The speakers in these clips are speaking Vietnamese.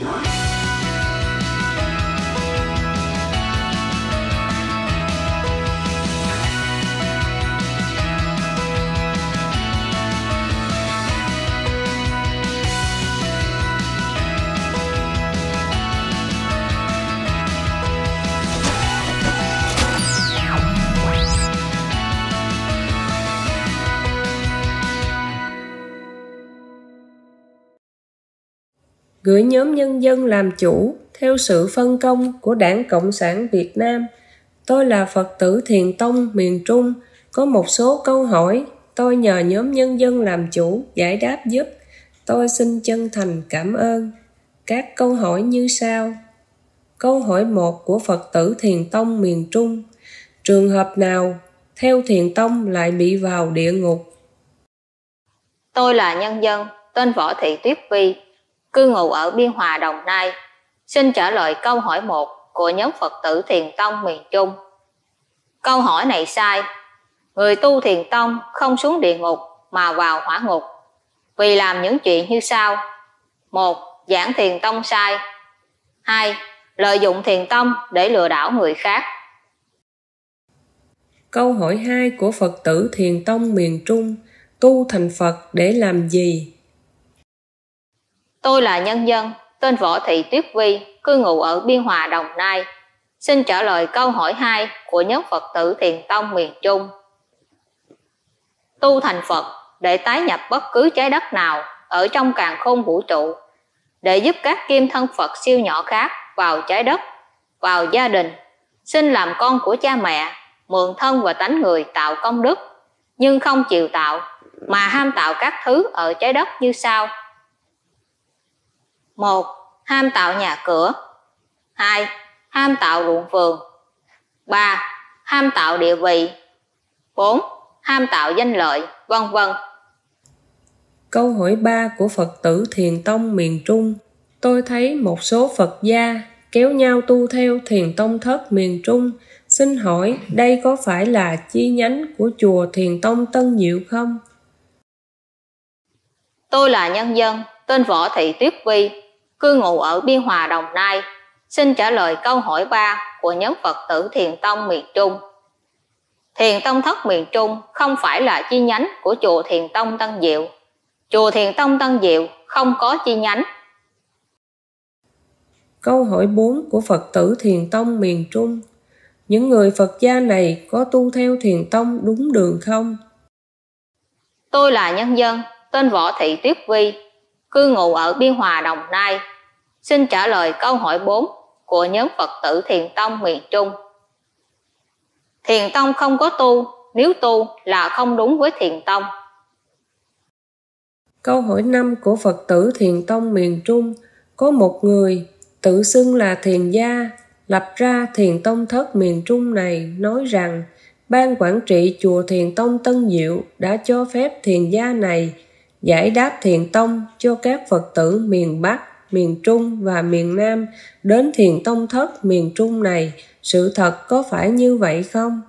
What? gửi nhóm nhân dân làm chủ theo sự phân công của Đảng Cộng sản Việt Nam. Tôi là Phật tử Thiền Tông miền Trung, có một số câu hỏi tôi nhờ nhóm nhân dân làm chủ giải đáp giúp. Tôi xin chân thành cảm ơn. Các câu hỏi như sau. Câu hỏi 1 của Phật tử Thiền Tông miền Trung. Trường hợp nào theo Thiền Tông lại bị vào địa ngục? Tôi là nhân dân, tên Võ Thị Tuyết Vi, cư ngụ ở Biên Hòa Đồng Nai. Xin trả lời câu hỏi 1 của nhóm Phật tử Thiền Tông miền Trung. Câu hỏi này sai. Người tu Thiền Tông không xuống địa ngục mà vào hỏa ngục vì làm những chuyện như sau. một Giảng Thiền Tông sai. 2. Lợi dụng Thiền Tông để lừa đảo người khác. Câu hỏi 2 của Phật tử Thiền Tông miền Trung tu thành Phật để làm gì? Tôi là nhân dân, tên Võ Thị Tuyết Vi, cư ngụ ở Biên Hòa, Đồng Nai. Xin trả lời câu hỏi 2 của nhóm Phật tử Thiền Tông miền Trung. Tu thành Phật để tái nhập bất cứ trái đất nào ở trong càng khôn vũ trụ, để giúp các kim thân Phật siêu nhỏ khác vào trái đất, vào gia đình, xin làm con của cha mẹ, mượn thân và tánh người tạo công đức, nhưng không chịu tạo, mà ham tạo các thứ ở trái đất như sau. 1. Ham tạo nhà cửa 2. Ham tạo ruộng vườn 3. Ham tạo địa vị 4. Ham tạo danh lợi, vân vân. Câu hỏi 3 của Phật tử Thiền Tông miền Trung Tôi thấy một số Phật gia kéo nhau tu theo Thiền Tông Thất miền Trung Xin hỏi đây có phải là chi nhánh của chùa Thiền Tông Tân Diệu không? Tôi là nhân dân, tên Võ Thị Tuyết Vi, cư ngụ ở Biên Hòa Đồng Nai, xin trả lời câu hỏi 3 của nhóm Phật tử Thiền Tông miền Trung. Thiền Tông Thất miền Trung không phải là chi nhánh của chùa Thiền Tông Tân Diệu. Chùa Thiền Tông Tân Diệu không có chi nhánh. Câu hỏi 4 của Phật tử Thiền Tông miền Trung những người Phật gia này có tu theo thiền tông đúng đường không? Tôi là nhân dân, tên Võ Thị Tuyết Vi, cư ngụ ở Biên Hòa, Đồng Nai. Xin trả lời câu hỏi 4 của nhóm Phật tử Thiền Tông miền Trung. Thiền Tông không có tu, nếu tu là không đúng với Thiền Tông. Câu hỏi 5 của Phật tử Thiền Tông miền Trung có một người tự xưng là thiền gia lập ra thiền tông thất miền trung này nói rằng ban quản trị chùa thiền tông tân diệu đã cho phép thiền gia này giải đáp thiền tông cho các Phật tử miền Bắc, miền Trung và miền Nam đến thiền tông thất miền Trung này, sự thật có phải như vậy không?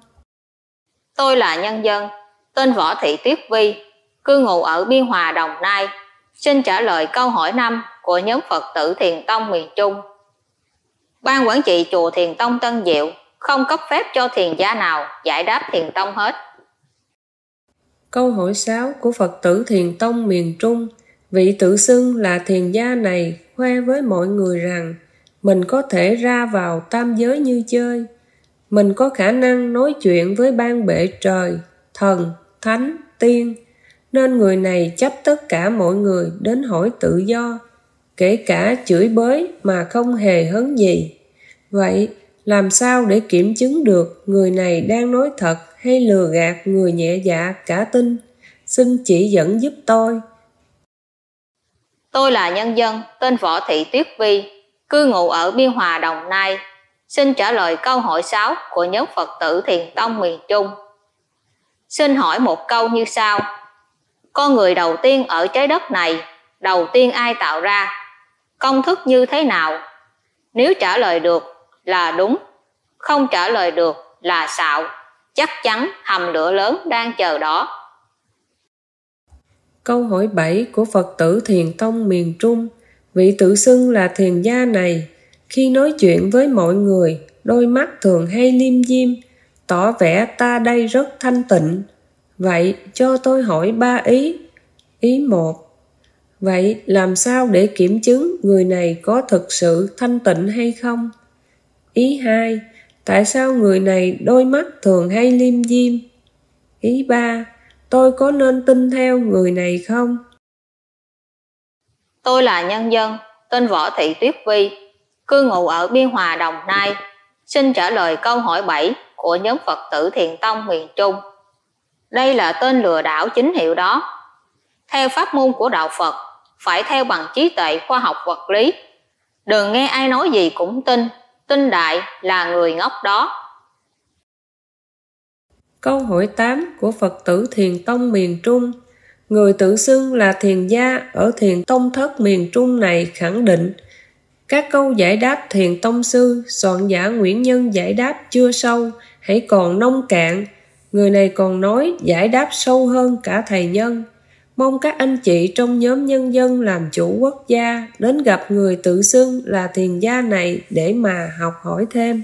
Tôi là nhân dân, tên Võ Thị Tuyết Vi, cư ngụ ở Biên Hòa, Đồng Nai. Xin trả lời câu hỏi năm của nhóm Phật tử Thiền Tông miền Trung. Ban quản trị chùa Thiền Tông Tân Diệu không cấp phép cho thiền gia nào giải đáp Thiền Tông hết Câu hỏi 6 của Phật tử Thiền Tông miền Trung Vị tự xưng là thiền gia này khoe với mọi người rằng mình có thể ra vào tam giới như chơi. Mình có khả năng nói chuyện với ban bệ trời, thần, thánh, tiên. Nên người này chấp tất cả mọi người đến hỏi tự do, kể cả chửi bới mà không hề hấn gì. Vậy, làm sao để kiểm chứng được người này đang nói thật hay lừa gạt người nhẹ dạ cả tin xin chỉ dẫn giúp tôi tôi là nhân dân tên võ thị tuyết vi cư ngụ ở biên hòa đồng nai xin trả lời câu hỏi 6 của nhóm phật tử thiền tông miền trung xin hỏi một câu như sau con người đầu tiên ở trái đất này đầu tiên ai tạo ra công thức như thế nào nếu trả lời được là đúng không trả lời được là xạo chắc chắn hầm lửa lớn đang chờ đó. Câu hỏi 7 của Phật tử Thiền Tông miền Trung, vị tự xưng là thiền gia này, khi nói chuyện với mọi người, đôi mắt thường hay liêm diêm, tỏ vẻ ta đây rất thanh tịnh. Vậy cho tôi hỏi ba ý. Ý một Vậy làm sao để kiểm chứng người này có thực sự thanh tịnh hay không? Ý hai tại sao người này đôi mắt thường hay liêm diêm ý ba tôi có nên tin theo người này không tôi là nhân dân tên võ thị tuyết vi cư ngụ ở biên hòa đồng nai xin trả lời câu hỏi 7 của nhóm phật tử thiền tông miền trung đây là tên lừa đảo chính hiệu đó theo pháp môn của đạo phật phải theo bằng trí tuệ khoa học vật lý đừng nghe ai nói gì cũng tin Tinh Đại là người ngốc đó. Câu hỏi 8 của Phật tử Thiền Tông miền Trung Người tự xưng là thiền gia ở thiền tông thất miền Trung này khẳng định các câu giải đáp thiền tông sư soạn giả Nguyễn Nhân giải đáp chưa sâu hãy còn nông cạn người này còn nói giải đáp sâu hơn cả thầy nhân Mong các anh chị trong nhóm nhân dân làm chủ quốc gia đến gặp người tự xưng là thiền gia này để mà học hỏi thêm.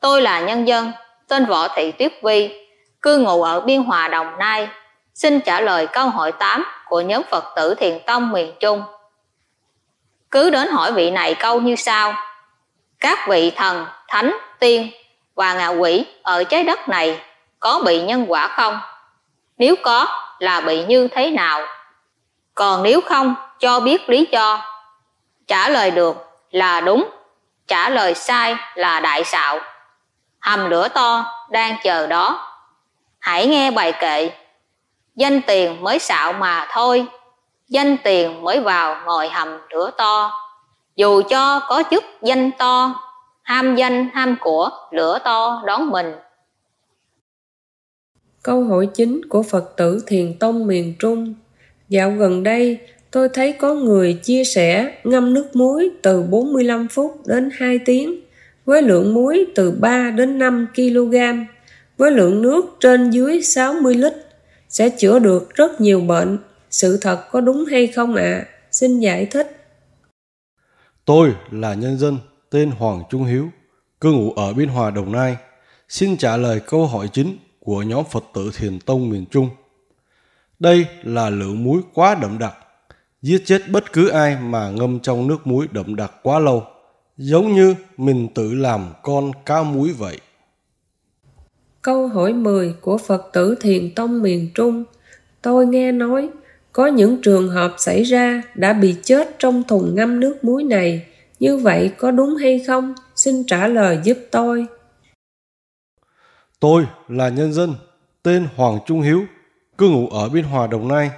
Tôi là nhân dân, tên Võ Thị Tuyết Vi, cư ngụ ở Biên Hòa, Đồng Nai. Xin trả lời câu hỏi 8 của nhóm Phật tử Thiền Tông miền Trung. Cứ đến hỏi vị này câu như sau. Các vị thần, thánh, tiên và ngạ quỷ ở trái đất này có bị nhân quả không? Nếu có là bị như thế nào còn nếu không cho biết lý do trả lời được là đúng trả lời sai là đại xạo hầm lửa to đang chờ đó hãy nghe bài kệ danh tiền mới xạo mà thôi danh tiền mới vào ngồi hầm lửa to dù cho có chức danh to ham danh ham của lửa to đón mình Câu hỏi chính của Phật tử Thiền Tông miền Trung Dạo gần đây, tôi thấy có người chia sẻ ngâm nước muối từ 45 phút đến 2 tiếng với lượng muối từ 3 đến 5 kg với lượng nước trên dưới 60 lít sẽ chữa được rất nhiều bệnh. Sự thật có đúng hay không ạ? À? Xin giải thích. Tôi là nhân dân tên Hoàng Trung Hiếu, cư ngụ ở Biên Hòa, Đồng Nai. Xin trả lời câu hỏi chính của nhóm Phật tử Thiền Tông miền Trung. Đây là lượng muối quá đậm đặc, giết chết bất cứ ai mà ngâm trong nước muối đậm đặc quá lâu, giống như mình tự làm con cá muối vậy. Câu hỏi 10 của Phật tử Thiền Tông miền Trung Tôi nghe nói có những trường hợp xảy ra đã bị chết trong thùng ngâm nước muối này. Như vậy có đúng hay không? Xin trả lời giúp tôi. Tôi là nhân dân, tên Hoàng Trung Hiếu, cư ngụ ở Biên Hòa, Đồng Nai.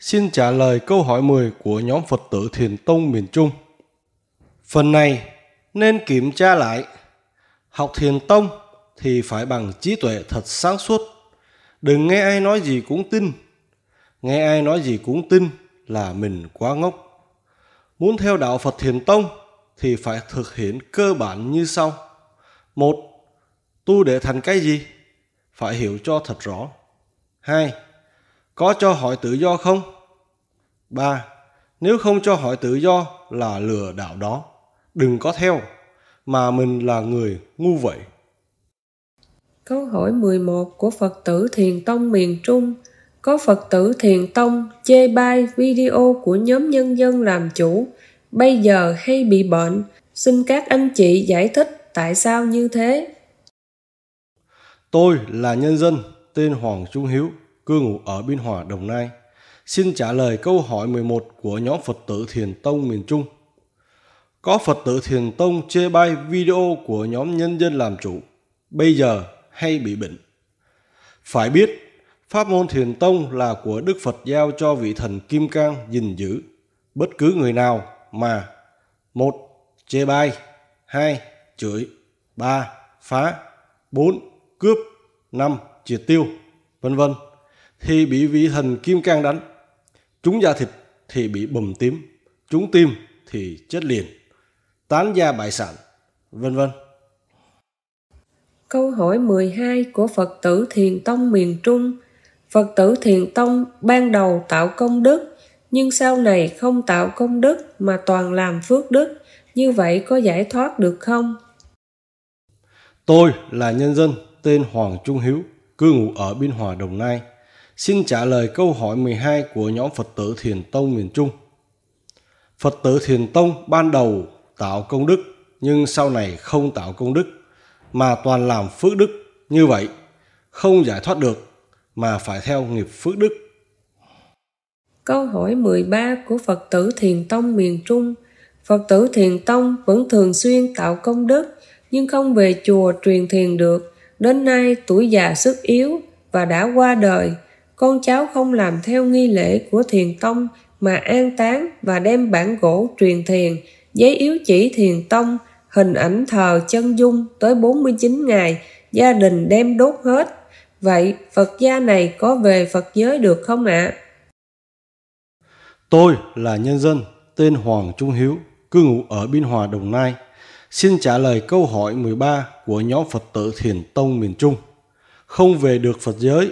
Xin trả lời câu hỏi 10 của nhóm Phật tử Thiền Tông miền Trung. Phần này nên kiểm tra lại. Học Thiền Tông thì phải bằng trí tuệ thật sáng suốt. Đừng nghe ai nói gì cũng tin. Nghe ai nói gì cũng tin là mình quá ngốc. Muốn theo đạo Phật Thiền Tông thì phải thực hiện cơ bản như sau. một tu để thành cái gì phải hiểu cho thật rõ hai có cho hỏi tự do không ba nếu không cho hỏi tự do là lừa đảo đó đừng có theo mà mình là người ngu vậy Câu hỏi 11 của Phật tử Thiền Tông miền Trung Có Phật tử Thiền Tông chê bai video của nhóm nhân dân làm chủ Bây giờ hay bị bệnh Xin các anh chị giải thích tại sao như thế Tôi là nhân dân tên Hoàng Trung Hiếu, cư ngụ ở Biên Hòa, Đồng Nai. Xin trả lời câu hỏi 11 của nhóm Phật tử Thiền Tông miền Trung. Có Phật tử Thiền Tông chê bai video của nhóm nhân dân làm chủ, bây giờ hay bị bệnh. Phải biết, pháp môn Thiền Tông là của Đức Phật giao cho vị thần Kim Cang gìn giữ. Bất cứ người nào mà một Chê bai 2. Chửi 3. Phá 4 cướp, năm, triệt tiêu, vân vân thì bị vị thần kim cang đánh. chúng da thịt thì bị bầm tím, chúng tim thì chết liền, tán gia bại sản, vân vân. Câu hỏi 12 của Phật tử Thiền Tông miền Trung Phật tử Thiền Tông ban đầu tạo công đức, nhưng sau này không tạo công đức mà toàn làm phước đức, như vậy có giải thoát được không? Tôi là nhân dân tên Hoàng Trung Hiếu, cư ngụ ở Biên Hòa, Đồng Nai, xin trả lời câu hỏi 12 của nhóm Phật tử Thiền Tông miền Trung. Phật tử Thiền Tông ban đầu tạo công đức nhưng sau này không tạo công đức mà toàn làm phước đức như vậy không giải thoát được mà phải theo nghiệp phước đức. Câu hỏi 13 của Phật tử Thiền Tông miền Trung Phật tử Thiền Tông vẫn thường xuyên tạo công đức nhưng không về chùa truyền thiền được Đến nay tuổi già sức yếu và đã qua đời, con cháu không làm theo nghi lễ của thiền tông mà an táng và đem bản gỗ truyền thiền, giấy yếu chỉ thiền tông, hình ảnh thờ chân dung tới 49 ngày, gia đình đem đốt hết. Vậy Phật gia này có về Phật giới được không ạ? À? Tôi là nhân dân, tên Hoàng Trung Hiếu, cư ngụ ở Biên Hòa, Đồng Nai, xin trả lời câu hỏi 13 của nhóm Phật tử Thiền Tông miền Trung. Không về được Phật giới.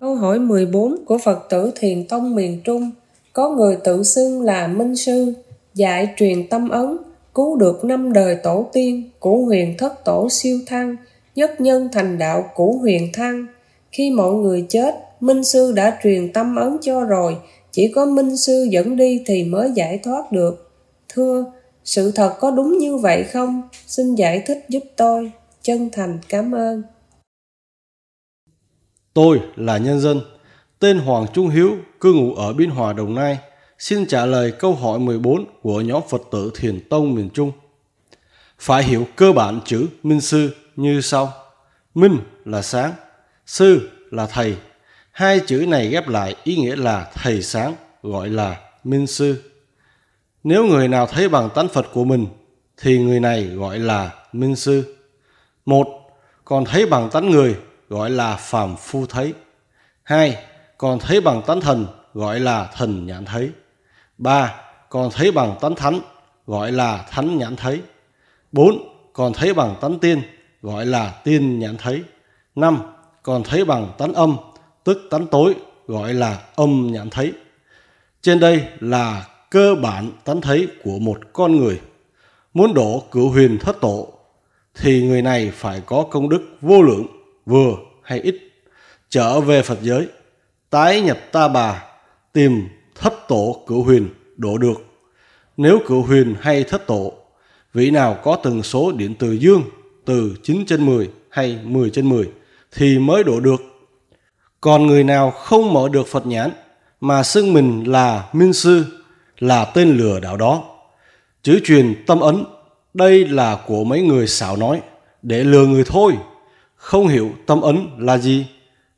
Câu hỏi 14 của Phật tử Thiền Tông miền Trung có người tự xưng là Minh Sư, dạy truyền tâm ấn, cứu được năm đời tổ tiên của huyền thất tổ siêu thăng, nhất nhân thành đạo của huyền thăng. Khi mọi người chết, Minh Sư đã truyền tâm ấn cho rồi, chỉ có Minh Sư dẫn đi thì mới giải thoát được Thưa, sự thật có đúng như vậy không? Xin giải thích giúp tôi. Chân thành cảm ơn. Tôi là nhân dân, tên Hoàng Trung Hiếu, cư ngụ ở Biên Hòa, Đồng Nai, xin trả lời câu hỏi 14 của nhóm Phật tử Thiền Tông miền Trung. Phải hiểu cơ bản chữ Minh Sư như sau. Minh là sáng, Sư là thầy. Hai chữ này ghép lại ý nghĩa là thầy sáng, gọi là Minh Sư. Nếu người nào thấy bằng tánh Phật của mình, thì người này gọi là minh sư. Một, còn thấy bằng tánh người, gọi là phàm phu thấy. Hai, còn thấy bằng tánh thần, gọi là thần nhãn thấy. Ba, còn thấy bằng tánh thánh, gọi là thánh nhãn thấy. Bốn, còn thấy bằng tánh tiên, gọi là tiên nhãn thấy. Năm, còn thấy bằng tánh âm, tức tánh tối, gọi là âm nhãn thấy. Trên đây là cơ bản tánh thấy của một con người. Muốn đổ cửu huyền thất tổ thì người này phải có công đức vô lượng vừa hay ít. Trở về Phật giới, tái nhập ta bà, tìm thất tổ cửu huyền đổ được. Nếu cửu huyền hay thất tổ, vị nào có tần số điện từ dương từ 9 trên 10 hay 10 trên 10 thì mới đổ được. Còn người nào không mở được Phật nhãn mà xưng mình là minh sư là tên lừa đảo đó. Chữ truyền tâm ấn, đây là của mấy người xạo nói, để lừa người thôi. Không hiểu tâm ấn là gì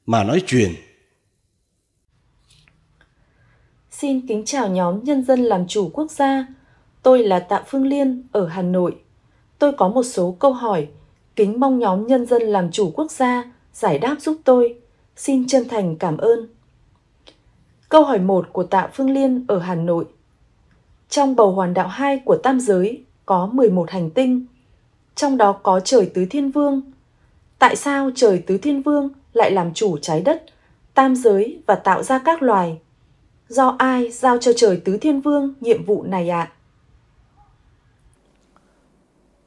mà nói truyền. Xin kính chào nhóm nhân dân làm chủ quốc gia. Tôi là Tạ Phương Liên ở Hà Nội. Tôi có một số câu hỏi, kính mong nhóm nhân dân làm chủ quốc gia giải đáp giúp tôi. Xin chân thành cảm ơn. Câu hỏi 1 của Tạ Phương Liên ở Hà Nội trong bầu hoàn đạo hai của tam giới có 11 hành tinh, trong đó có trời tứ thiên vương. Tại sao trời tứ thiên vương lại làm chủ trái đất, tam giới và tạo ra các loài? Do ai giao cho trời tứ thiên vương nhiệm vụ này ạ? À?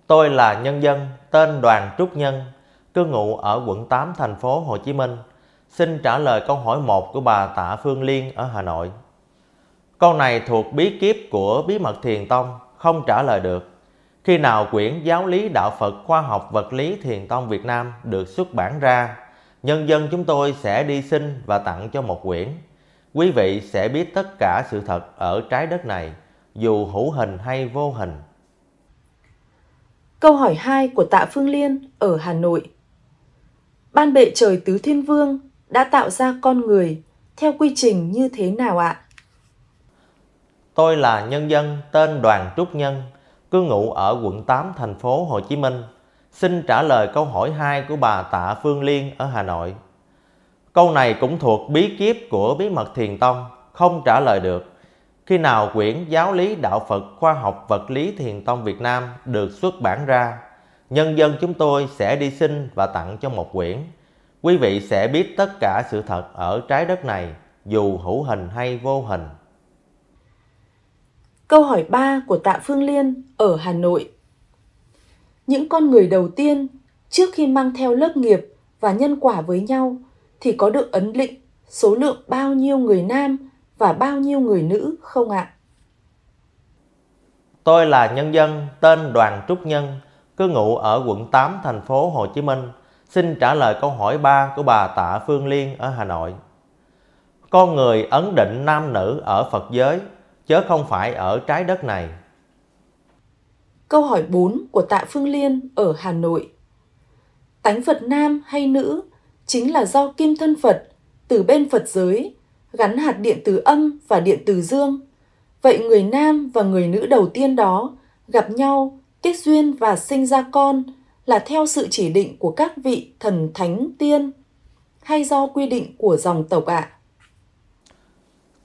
Tôi là nhân dân tên Đoàn Trúc Nhân, cư ngụ ở quận 8 thành phố Hồ Chí Minh. Xin trả lời câu hỏi 1 của bà Tạ Phương Liên ở Hà Nội. Câu này thuộc bí kíp của bí mật thiền tông, không trả lời được. Khi nào quyển Giáo lý Đạo Phật Khoa học Vật lý Thiền tông Việt Nam được xuất bản ra, nhân dân chúng tôi sẽ đi xin và tặng cho một quyển. Quý vị sẽ biết tất cả sự thật ở trái đất này, dù hữu hình hay vô hình. Câu hỏi 2 của Tạ Phương Liên ở Hà Nội. Ban bệ trời Tứ Thiên Vương đã tạo ra con người theo quy trình như thế nào ạ? Tôi là nhân dân tên Đoàn Trúc Nhân, cư ngụ ở quận 8 thành phố Hồ Chí Minh. Xin trả lời câu hỏi 2 của bà Tạ Phương Liên ở Hà Nội. Câu này cũng thuộc bí kíp của bí mật thiền tông, không trả lời được. Khi nào quyển Giáo lý Đạo Phật Khoa học Vật lý Thiền tông Việt Nam được xuất bản ra, nhân dân chúng tôi sẽ đi xin và tặng cho một quyển. Quý vị sẽ biết tất cả sự thật ở trái đất này, dù hữu hình hay vô hình. Câu hỏi 3 của Tạ Phương Liên ở Hà Nội. Những con người đầu tiên trước khi mang theo lớp nghiệp và nhân quả với nhau thì có được ấn định số lượng bao nhiêu người nam và bao nhiêu người nữ không ạ? Tôi là nhân dân tên Đoàn Trúc Nhân, cư ngụ ở quận 8 thành phố Hồ Chí Minh. Xin trả lời câu hỏi 3 của bà Tạ Phương Liên ở Hà Nội. Con người ấn định nam nữ ở Phật giới chớ không phải ở trái đất này. Câu hỏi 4 của Tạ Phương Liên ở Hà Nội. Tánh Phật nam hay nữ chính là do kim thân Phật từ bên Phật giới gắn hạt điện từ âm và điện từ dương. Vậy người nam và người nữ đầu tiên đó gặp nhau, kết duyên và sinh ra con là theo sự chỉ định của các vị thần thánh tiên hay do quy định của dòng tộc ạ? À?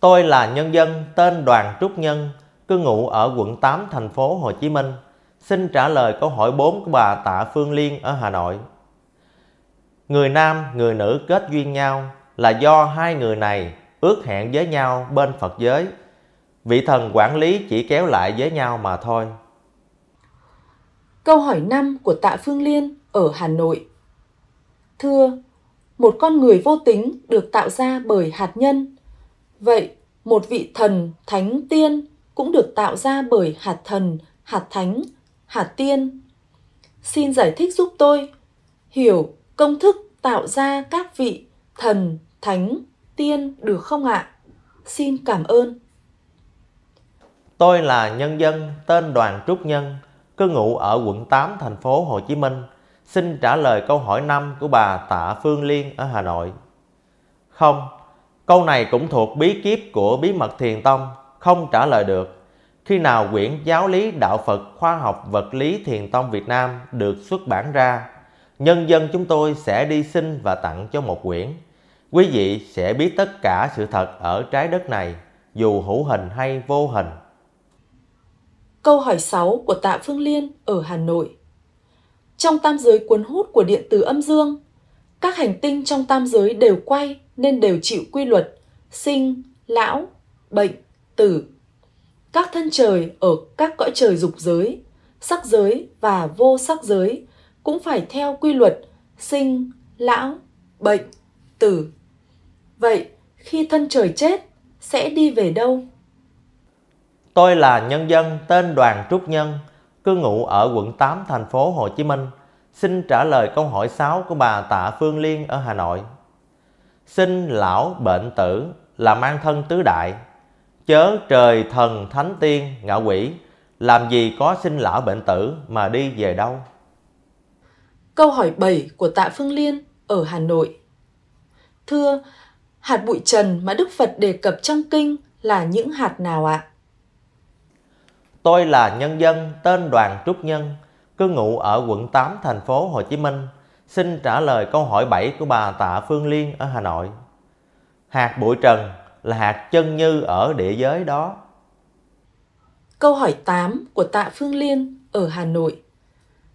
Tôi là nhân dân tên Đoàn Trúc Nhân, cư ngụ ở quận 8 thành phố Hồ Chí Minh. Xin trả lời câu hỏi 4 của bà Tạ Phương Liên ở Hà Nội. Người nam, người nữ kết duyên nhau là do hai người này ước hẹn với nhau bên Phật giới. Vị thần quản lý chỉ kéo lại với nhau mà thôi. Câu hỏi 5 của Tạ Phương Liên ở Hà Nội. Thưa, một con người vô tính được tạo ra bởi hạt nhân Vậy, một vị thần, thánh, tiên cũng được tạo ra bởi hạt thần, hạt thánh, hạt tiên. Xin giải thích giúp tôi hiểu công thức tạo ra các vị thần, thánh, tiên được không ạ? Xin cảm ơn. Tôi là nhân dân tên Đoàn Trúc Nhân, cư ngụ ở quận 8 thành phố Hồ Chí Minh. Xin trả lời câu hỏi 5 của bà Tạ Phương Liên ở Hà Nội. Không, Câu này cũng thuộc bí kíp của bí mật thiền tông, không trả lời được. Khi nào quyển Giáo lý Đạo Phật Khoa học Vật lý Thiền tông Việt Nam được xuất bản ra, nhân dân chúng tôi sẽ đi xin và tặng cho một quyển. Quý vị sẽ biết tất cả sự thật ở trái đất này, dù hữu hình hay vô hình. Câu hỏi 6 của Tạ Phương Liên ở Hà Nội Trong tam giới cuốn hút của điện tử âm dương, các hành tinh trong tam giới đều quay nên đều chịu quy luật sinh, lão, bệnh, tử. Các thân trời ở các cõi trời dục giới, sắc giới và vô sắc giới cũng phải theo quy luật sinh, lão, bệnh, tử. Vậy khi thân trời chết sẽ đi về đâu? Tôi là nhân dân tên Đoàn Trúc Nhân, cư ngụ ở quận 8 thành phố Hồ Chí Minh. Xin trả lời câu hỏi 6 của bà Tạ Phương Liên ở Hà Nội sinh lão bệnh tử là mang thân tứ đại chớ trời thần thánh tiên ngạ quỷ làm gì có sinh lão bệnh tử mà đi về đâu câu hỏi 7 của tạ phương liên ở hà nội thưa hạt bụi trần mà đức phật đề cập trong kinh là những hạt nào ạ tôi là nhân dân tên đoàn trúc nhân cư ngụ ở quận 8 thành phố Hồ Chí Minh xin trả lời câu hỏi 7 của bà Tạ Phương Liên ở Hà Nội. Hạt bụi trần là hạt chân như ở địa giới đó. Câu hỏi 8 của Tạ Phương Liên ở Hà Nội.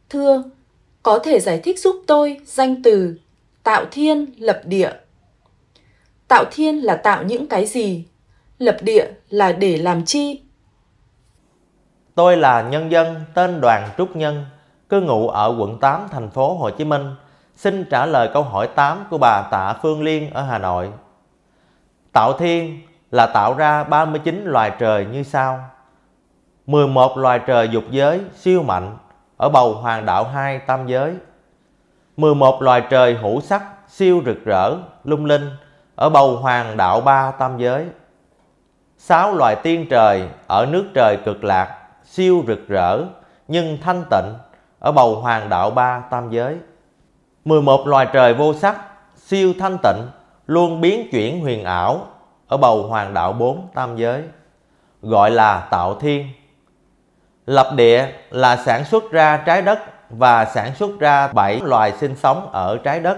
Thưa, có thể giải thích giúp tôi danh từ tạo thiên lập địa. Tạo thiên là tạo những cái gì? Lập địa là để làm chi? Tôi là nhân dân tên Đoàn Trúc Nhân, cư ngụ ở quận 8 thành phố Hồ Chí Minh – xin trả lời câu hỏi 8 của bà Tạ Phương Liên ở Hà Nội. Tạo thiên là tạo ra 39 loài trời như sau. 11 loài trời dục giới siêu mạnh ở bầu hoàng đạo hai tam giới. 11 loài trời hữu sắc siêu rực rỡ, lung linh ở bầu hoàng đạo ba tam giới. 6 loài tiên trời ở nước trời cực lạc siêu rực rỡ nhưng thanh tịnh ở bầu hoàng đạo ba tam giới. 11 loài trời vô sắc, siêu thanh tịnh, luôn biến chuyển huyền ảo ở bầu hoàng đạo bốn tam giới, gọi là tạo thiên. Lập địa là sản xuất ra trái đất và sản xuất ra bảy loài sinh sống ở trái đất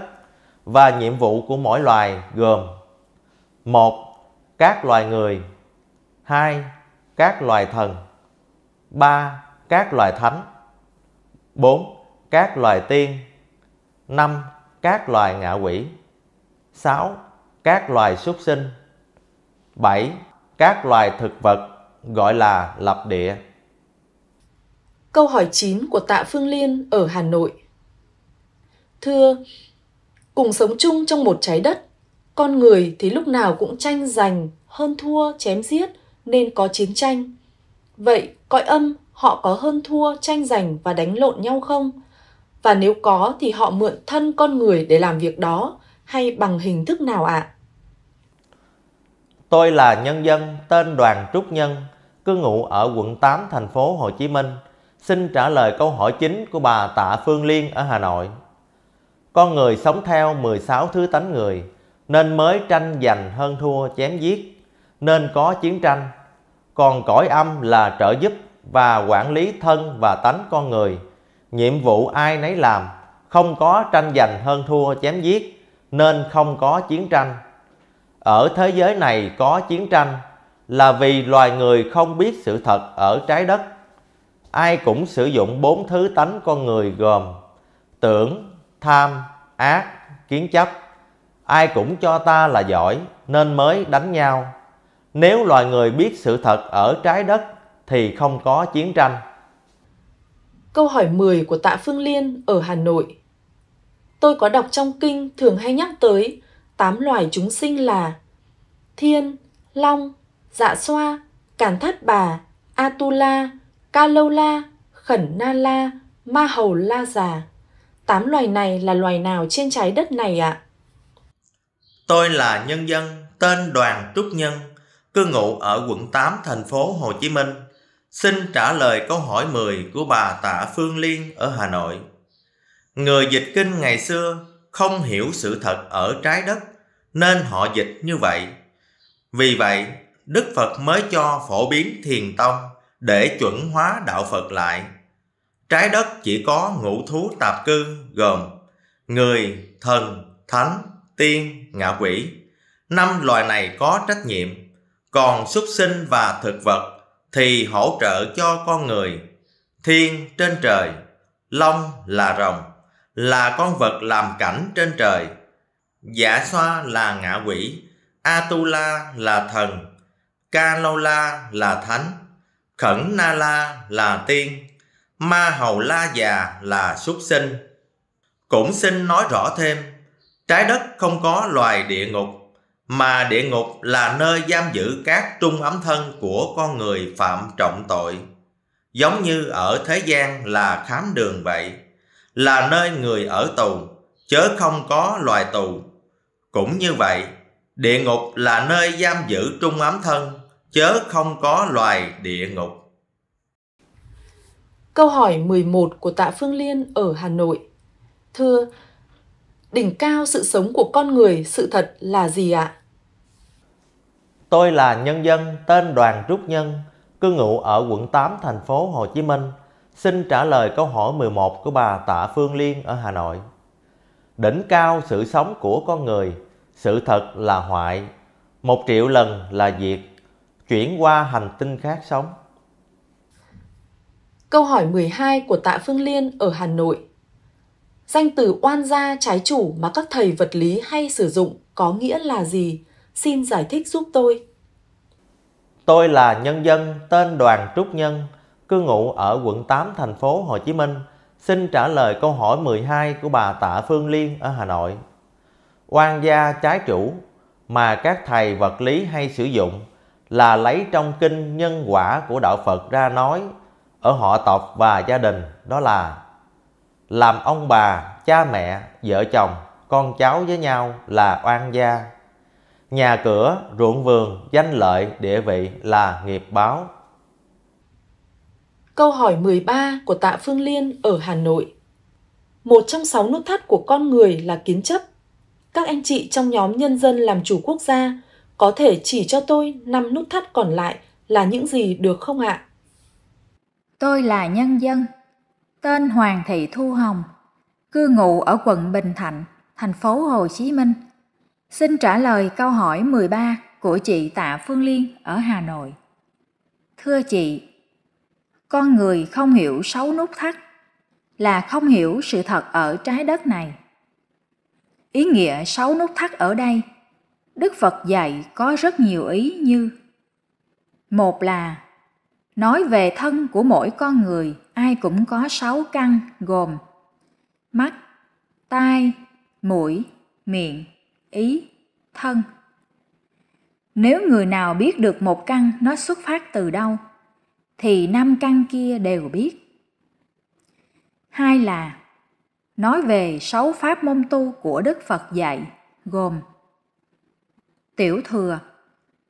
và nhiệm vụ của mỗi loài gồm một Các loài người hai Các loài thần ba Các loài thánh bốn Các loài tiên 5. Các loài ngạ quỷ 6. Các loài súc sinh 7. Các loài thực vật gọi là lập địa Câu hỏi 9 của Tạ Phương Liên ở Hà Nội Thưa, cùng sống chung trong một trái đất, con người thì lúc nào cũng tranh giành, hơn thua, chém giết nên có chiến tranh. Vậy cõi âm họ có hơn thua, tranh giành và đánh lộn nhau không? Và nếu có thì họ mượn thân con người để làm việc đó hay bằng hình thức nào ạ? Tôi là nhân dân tên Đoàn Trúc Nhân, cư ngụ ở quận 8 thành phố Hồ Chí Minh. Xin trả lời câu hỏi chính của bà Tạ Phương Liên ở Hà Nội. Con người sống theo 16 thứ tánh người, nên mới tranh giành hơn thua chém giết, nên có chiến tranh. Còn cõi âm là trợ giúp và quản lý thân và tánh con người – nhiệm vụ ai nấy làm, không có tranh giành hơn thua chém giết, nên không có chiến tranh. Ở thế giới này có chiến tranh là vì loài người không biết sự thật ở trái đất. Ai cũng sử dụng bốn thứ tánh con người gồm tưởng, tham, ác, kiến chấp. Ai cũng cho ta là giỏi nên mới đánh nhau. Nếu loài người biết sự thật ở trái đất thì không có chiến tranh. Câu hỏi 10 của Tạ Phương Liên ở Hà Nội. Tôi có đọc trong kinh thường hay nhắc tới tám loài chúng sinh là Thiên, Long, Dạ Xoa, càn Thát Bà, Atula, Ca Lâu La, Khẩn Na La, Ma Hầu La Già. Tám loài này là loài nào trên trái đất này ạ? À? Tôi là nhân dân tên Đoàn Trúc Nhân, cư ngụ ở quận 8 thành phố Hồ Chí Minh – xin trả lời câu hỏi 10 của bà Tạ Phương Liên ở Hà Nội. Người dịch kinh ngày xưa không hiểu sự thật ở trái đất nên họ dịch như vậy. Vì vậy, Đức Phật mới cho phổ biến thiền tông để chuẩn hóa đạo Phật lại. Trái đất chỉ có ngũ thú tạp cư gồm người, thần, thánh, tiên, ngạ quỷ. Năm loài này có trách nhiệm, còn súc sinh và thực vật thì hỗ trợ cho con người. Thiên trên trời, long là rồng, là con vật làm cảnh trên trời. Giả dạ xoa là ngạ quỷ, Atula là thần, Kalola là thánh, Khẩn Na La là tiên, Ma Hầu La Già là súc sinh. Cũng xin nói rõ thêm, trái đất không có loài địa ngục mà địa ngục là nơi giam giữ các trung ấm thân của con người phạm trọng tội. Giống như ở thế gian là khám đường vậy, là nơi người ở tù, chớ không có loài tù. Cũng như vậy, địa ngục là nơi giam giữ trung ấm thân, chớ không có loài địa ngục. Câu hỏi 11 của Tạ Phương Liên ở Hà Nội. Thưa, đỉnh cao sự sống của con người sự thật là gì ạ? Tôi là nhân dân tên Đoàn Trúc Nhân, cư ngụ ở quận 8 thành phố Hồ Chí Minh, xin trả lời câu hỏi 11 của bà Tạ Phương Liên ở Hà Nội. Đỉnh cao sự sống của con người, sự thật là hoại, một triệu lần là diệt, chuyển qua hành tinh khác sống. Câu hỏi 12 của Tạ Phương Liên ở Hà Nội. Danh từ oan gia trái chủ mà các thầy vật lý hay sử dụng có nghĩa là gì Xin giải thích giúp tôi. Tôi là nhân dân tên Đoàn Trúc Nhân, cư ngụ ở quận 8 thành phố Hồ Chí Minh, xin trả lời câu hỏi 12 của bà Tạ Phương Liên ở Hà Nội. Oan gia trái chủ mà các thầy vật lý hay sử dụng là lấy trong kinh nhân quả của đạo Phật ra nói ở họ tộc và gia đình đó là làm ông bà, cha mẹ, vợ chồng, con cháu với nhau là oan gia nhà cửa, ruộng vườn, danh lợi, địa vị là nghiệp báo. Câu hỏi 13 của Tạ Phương Liên ở Hà Nội. Một trong sáu nút thắt của con người là kiến chấp. Các anh chị trong nhóm nhân dân làm chủ quốc gia có thể chỉ cho tôi năm nút thắt còn lại là những gì được không ạ? Tôi là nhân dân, tên Hoàng Thị Thu Hồng, cư ngụ ở quận Bình Thạnh, thành phố Hồ Chí Minh – Xin trả lời câu hỏi 13 của chị Tạ Phương Liên ở Hà Nội. Thưa chị, con người không hiểu sáu nút thắt là không hiểu sự thật ở trái đất này. Ý nghĩa sáu nút thắt ở đây, Đức Phật dạy có rất nhiều ý như Một là nói về thân của mỗi con người ai cũng có sáu căn gồm mắt, tai, mũi, miệng ý, thân. Nếu người nào biết được một căn nó xuất phát từ đâu, thì năm căn kia đều biết. Hai là nói về sáu pháp môn tu của Đức Phật dạy gồm Tiểu thừa,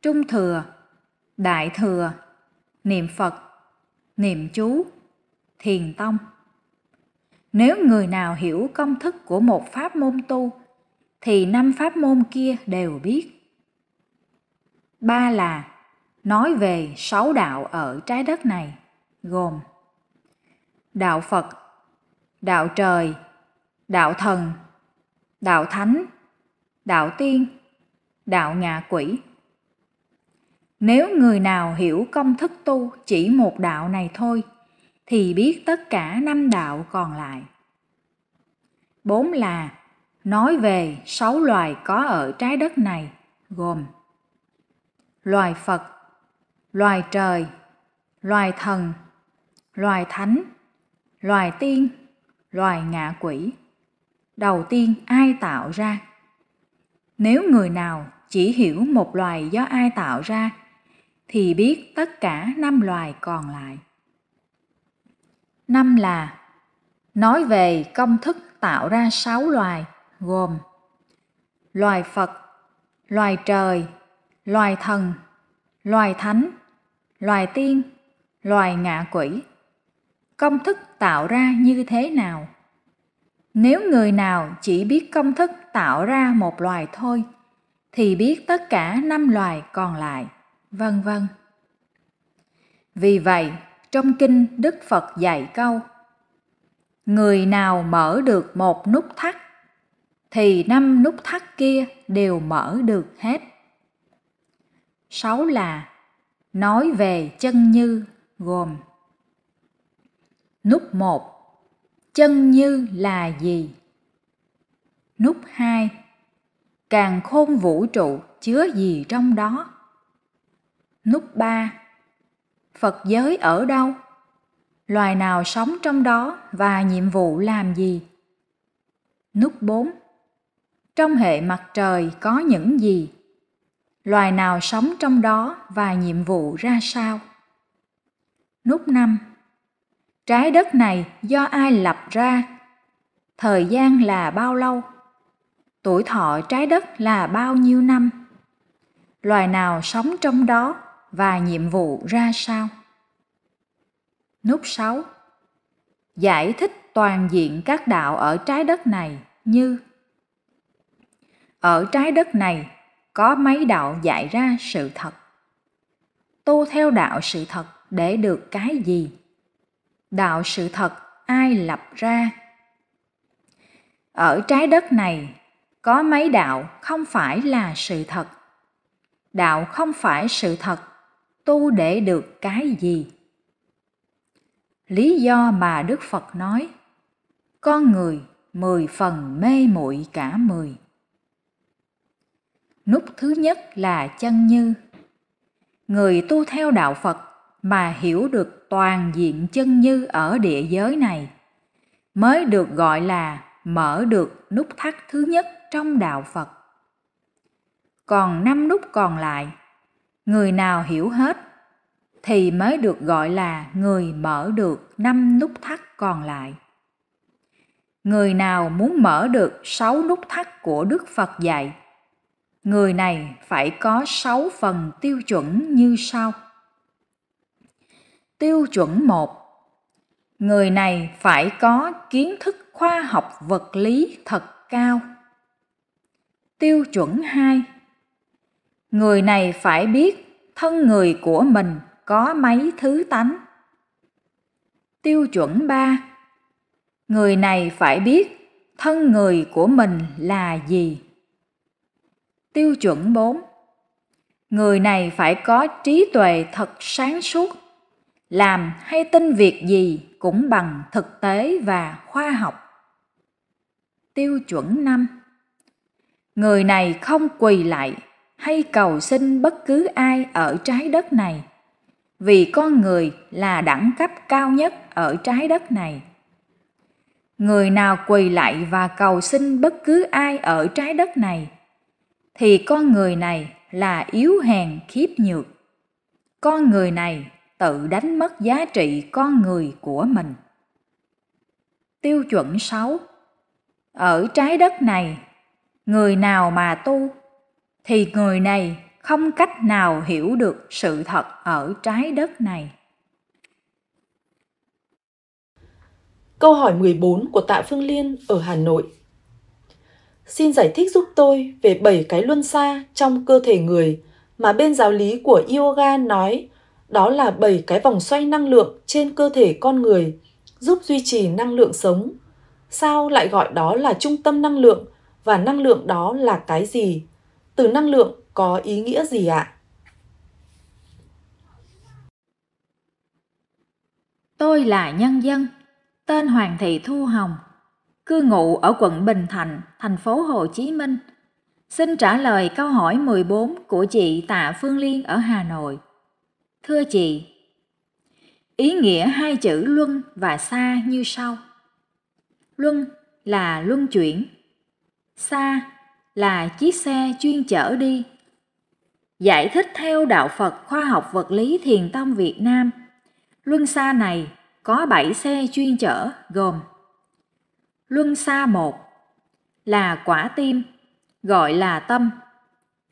Trung thừa, Đại thừa, niệm Phật, niệm chú, thiền tông. Nếu người nào hiểu công thức của một pháp môn tu thì năm pháp môn kia đều biết ba là nói về sáu đạo ở trái đất này gồm đạo phật đạo trời đạo thần đạo thánh đạo tiên đạo ngạ quỷ nếu người nào hiểu công thức tu chỉ một đạo này thôi thì biết tất cả năm đạo còn lại bốn là nói về sáu loài có ở trái đất này gồm loài Phật, loài trời, loài thần, loài thánh, loài tiên, loài ngạ quỷ. Đầu tiên ai tạo ra? Nếu người nào chỉ hiểu một loài do ai tạo ra thì biết tất cả năm loài còn lại. Năm là nói về công thức tạo ra sáu loài gồm loài Phật, loài trời, loài thần, loài thánh, loài tiên, loài ngạ quỷ. Công thức tạo ra như thế nào? Nếu người nào chỉ biết công thức tạo ra một loài thôi thì biết tất cả năm loài còn lại, vân vân. Vì vậy, trong kinh Đức Phật dạy câu: Người nào mở được một nút thắt thì năm nút thắt kia đều mở được hết. Sáu là nói về chân như gồm Nút 1. Chân như là gì? Nút 2. Càng khôn vũ trụ chứa gì trong đó? Nút 3. Phật giới ở đâu? Loài nào sống trong đó và nhiệm vụ làm gì? Nút 4 trong hệ mặt trời có những gì loài nào sống trong đó và nhiệm vụ ra sao nút năm trái đất này do ai lập ra thời gian là bao lâu tuổi thọ trái đất là bao nhiêu năm loài nào sống trong đó và nhiệm vụ ra sao nút sáu giải thích toàn diện các đạo ở trái đất này như ở trái đất này có mấy đạo dạy ra sự thật tu theo đạo sự thật để được cái gì đạo sự thật ai lập ra ở trái đất này có mấy đạo không phải là sự thật đạo không phải sự thật tu để được cái gì lý do mà đức phật nói con người mười phần mê muội cả mười nút thứ nhất là chân như người tu theo đạo phật mà hiểu được toàn diện chân như ở địa giới này mới được gọi là mở được nút thắt thứ nhất trong đạo phật còn năm nút còn lại người nào hiểu hết thì mới được gọi là người mở được năm nút thắt còn lại người nào muốn mở được sáu nút thắt của đức phật dạy người này phải có sáu phần tiêu chuẩn như sau. Tiêu chuẩn một Người này phải có kiến thức khoa học vật lý thật cao. Tiêu chuẩn hai Người này phải biết thân người của mình có mấy thứ tánh. Tiêu chuẩn ba Người này phải biết thân người của mình là gì. Tiêu chuẩn 4. Người này phải có trí tuệ thật sáng suốt, làm hay tin việc gì cũng bằng thực tế và khoa học. Tiêu chuẩn 5. Người này không quỳ lại hay cầu xin bất cứ ai ở trái đất này, vì con người là đẳng cấp cao nhất ở trái đất này người nào quỳ lại và cầu xin bất cứ ai ở trái đất này thì con người này là yếu hèn khiếp nhược. Con người này tự đánh mất giá trị con người của mình. Tiêu chuẩn 6. Ở trái đất này, người nào mà tu thì người này không cách nào hiểu được sự thật ở trái đất này. Câu hỏi 14 của Tạ Phương Liên ở Hà Nội xin giải thích giúp tôi về bảy cái luân xa trong cơ thể người mà bên giáo lý của yoga nói đó là bảy cái vòng xoay năng lượng trên cơ thể con người giúp duy trì năng lượng sống. Sao lại gọi đó là trung tâm năng lượng và năng lượng đó là cái gì? Từ năng lượng có ý nghĩa gì ạ? Tôi là nhân dân, tên Hoàng Thị Thu Hồng, cư ngụ ở quận Bình Thạnh, thành phố Hồ Chí Minh. Xin trả lời câu hỏi 14 của chị Tạ Phương Liên ở Hà Nội. Thưa chị, ý nghĩa hai chữ luân và xa như sau. Luân là luân chuyển, xa là chiếc xe chuyên chở đi. Giải thích theo đạo Phật khoa học vật lý thiền tông Việt Nam, luân xa này có 7 xe chuyên chở gồm luân xa một là quả tim gọi là tâm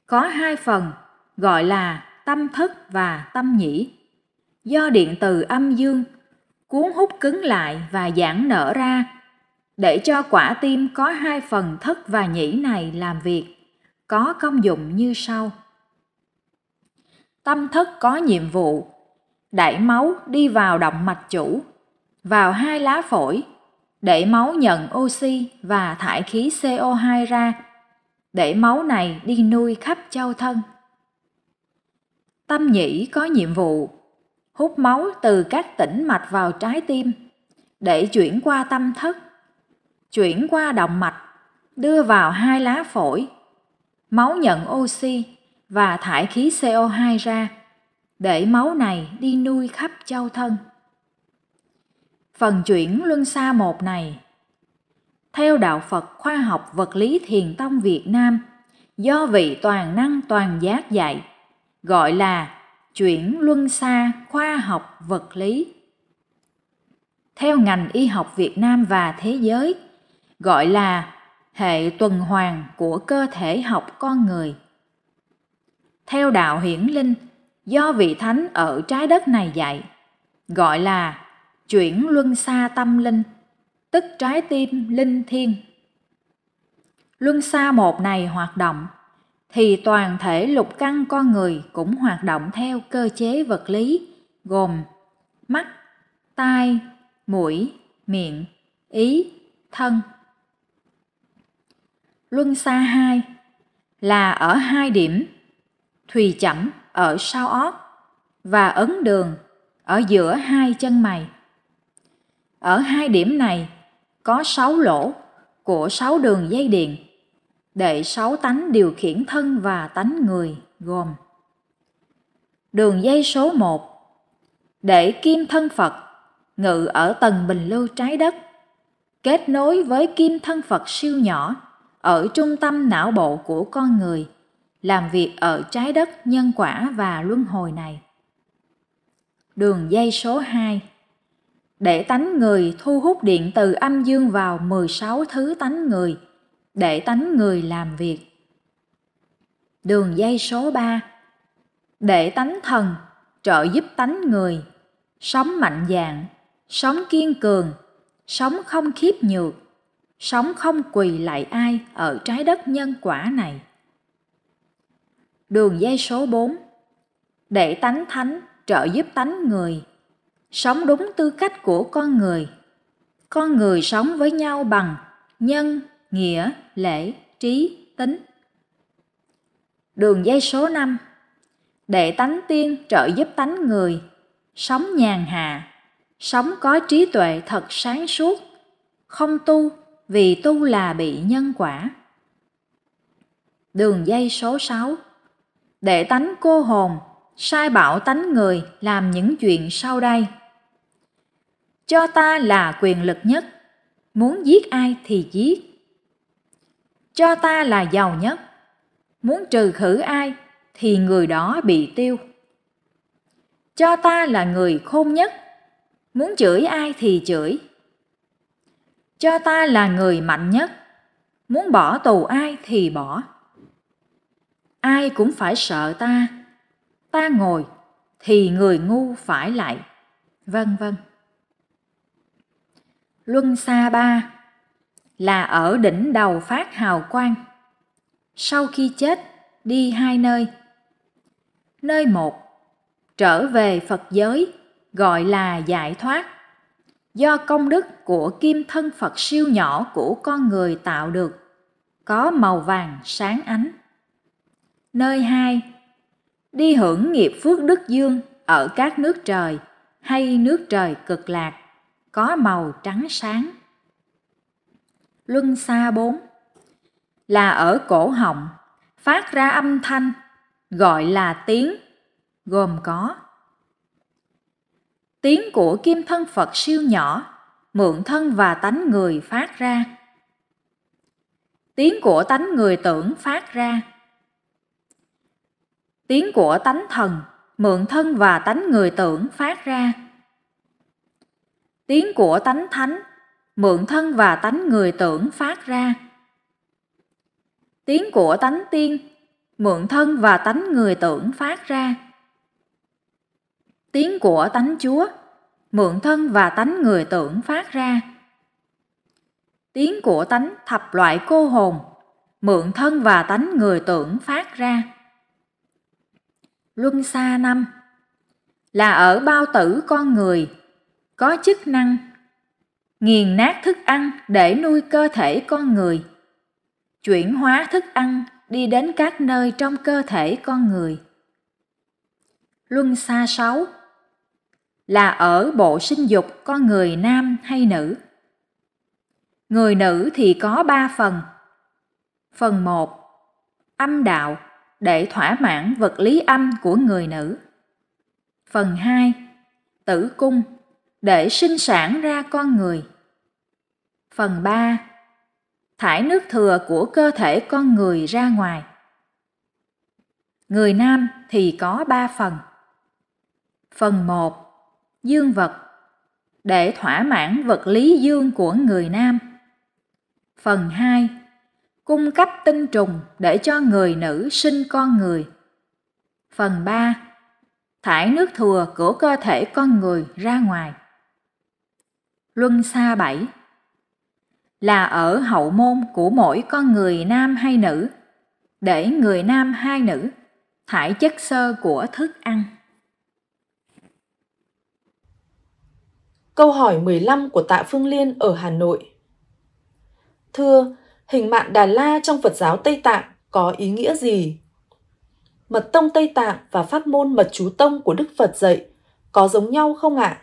có hai phần gọi là tâm thức và tâm nhĩ do điện từ âm dương cuốn hút cứng lại và giãn nở ra để cho quả tim có hai phần thức và nhĩ này làm việc có công dụng như sau tâm thức có nhiệm vụ đẩy máu đi vào động mạch chủ vào hai lá phổi để máu nhận oxy và thải khí CO2 ra, để máu này đi nuôi khắp châu thân. Tâm nhĩ có nhiệm vụ hút máu từ các tĩnh mạch vào trái tim để chuyển qua tâm thất, chuyển qua động mạch, đưa vào hai lá phổi. Máu nhận oxy và thải khí CO2 ra để máu này đi nuôi khắp châu thân phần chuyển luân xa một này. Theo đạo Phật khoa học vật lý thiền tông Việt Nam, do vị toàn năng toàn giác dạy, gọi là chuyển luân xa khoa học vật lý. Theo ngành y học Việt Nam và thế giới, gọi là hệ tuần hoàn của cơ thể học con người. Theo đạo hiển linh, do vị thánh ở trái đất này dạy, gọi là chuyển luân xa tâm linh, tức trái tim linh thiên. Luân xa một này hoạt động, thì toàn thể lục căn con người cũng hoạt động theo cơ chế vật lý, gồm mắt, tai, mũi, miệng, ý, thân. Luân xa hai là ở hai điểm, thùy chẩm ở sau óc và ấn đường ở giữa hai chân mày. Ở hai điểm này có sáu lỗ của sáu đường dây điện để sáu tánh điều khiển thân và tánh người gồm Đường dây số một Để kim thân Phật ngự ở tầng bình lưu trái đất kết nối với kim thân Phật siêu nhỏ ở trung tâm não bộ của con người làm việc ở trái đất nhân quả và luân hồi này. Đường dây số 2 để tánh người thu hút điện từ âm dương vào 16 thứ tánh người, để tánh người làm việc. Đường dây số 3 Để tánh thần, trợ giúp tánh người, sống mạnh dạn, sống kiên cường, sống không khiếp nhược, sống không quỳ lại ai ở trái đất nhân quả này. Đường dây số 4 Để tánh thánh trợ giúp tánh người, sống đúng tư cách của con người con người sống với nhau bằng nhân nghĩa lễ trí tính đường dây số 5 để tánh tiên trợ giúp tánh người sống nhàn hạ sống có trí tuệ thật sáng suốt không tu vì tu là bị nhân quả đường dây số 6 để tánh cô hồn sai bảo tánh người làm những chuyện sau đây cho ta là quyền lực nhất muốn giết ai thì giết cho ta là giàu nhất muốn trừ khử ai thì người đó bị tiêu cho ta là người khôn nhất muốn chửi ai thì chửi cho ta là người mạnh nhất muốn bỏ tù ai thì bỏ ai cũng phải sợ ta ta ngồi thì người ngu phải lại vân vân luân xa ba là ở đỉnh đầu phát hào quang sau khi chết đi hai nơi nơi một trở về phật giới gọi là giải thoát do công đức của kim thân phật siêu nhỏ của con người tạo được có màu vàng sáng ánh nơi hai đi hưởng nghiệp phước đức dương ở các nước trời hay nước trời cực lạc có màu trắng sáng. Luân xa 4 là ở cổ họng phát ra âm thanh gọi là tiếng gồm có tiếng của kim thân Phật siêu nhỏ mượn thân và tánh người phát ra tiếng của tánh người tưởng phát ra tiếng của tánh thần mượn thân và tánh người tưởng phát ra tiếng của tánh thánh, mượn thân và tánh người tưởng phát ra. Tiếng của tánh tiên, mượn thân và tánh người tưởng phát ra. Tiếng của tánh Chúa, mượn thân và tánh người tưởng phát ra. Tiếng của tánh thập loại cô hồn, mượn thân và tánh người tưởng phát ra. Luân xa năm là ở bao tử con người có chức năng nghiền nát thức ăn để nuôi cơ thể con người chuyển hóa thức ăn đi đến các nơi trong cơ thể con người luân xa 6 là ở bộ sinh dục con người nam hay nữ người nữ thì có 3 phần phần 1 âm đạo để thỏa mãn vật lý âm của người nữ phần 2 tử cung để sinh sản ra con người. Phần 3. Thải nước thừa của cơ thể con người ra ngoài. Người nam thì có 3 phần. Phần 1. Dương vật. Để thỏa mãn vật lý dương của người nam. Phần 2. Cung cấp tinh trùng để cho người nữ sinh con người. Phần 3. Thải nước thừa của cơ thể con người ra ngoài. Luân xa bảy Là ở hậu môn của mỗi con người nam hay nữ, để người nam hay nữ, thải chất sơ của thức ăn. Câu hỏi 15 của Tạ Phương Liên ở Hà Nội Thưa, hình mạng Đà La trong Phật giáo Tây Tạng có ý nghĩa gì? Mật tông Tây Tạng và pháp môn mật chú tông của Đức Phật dạy có giống nhau không ạ? À?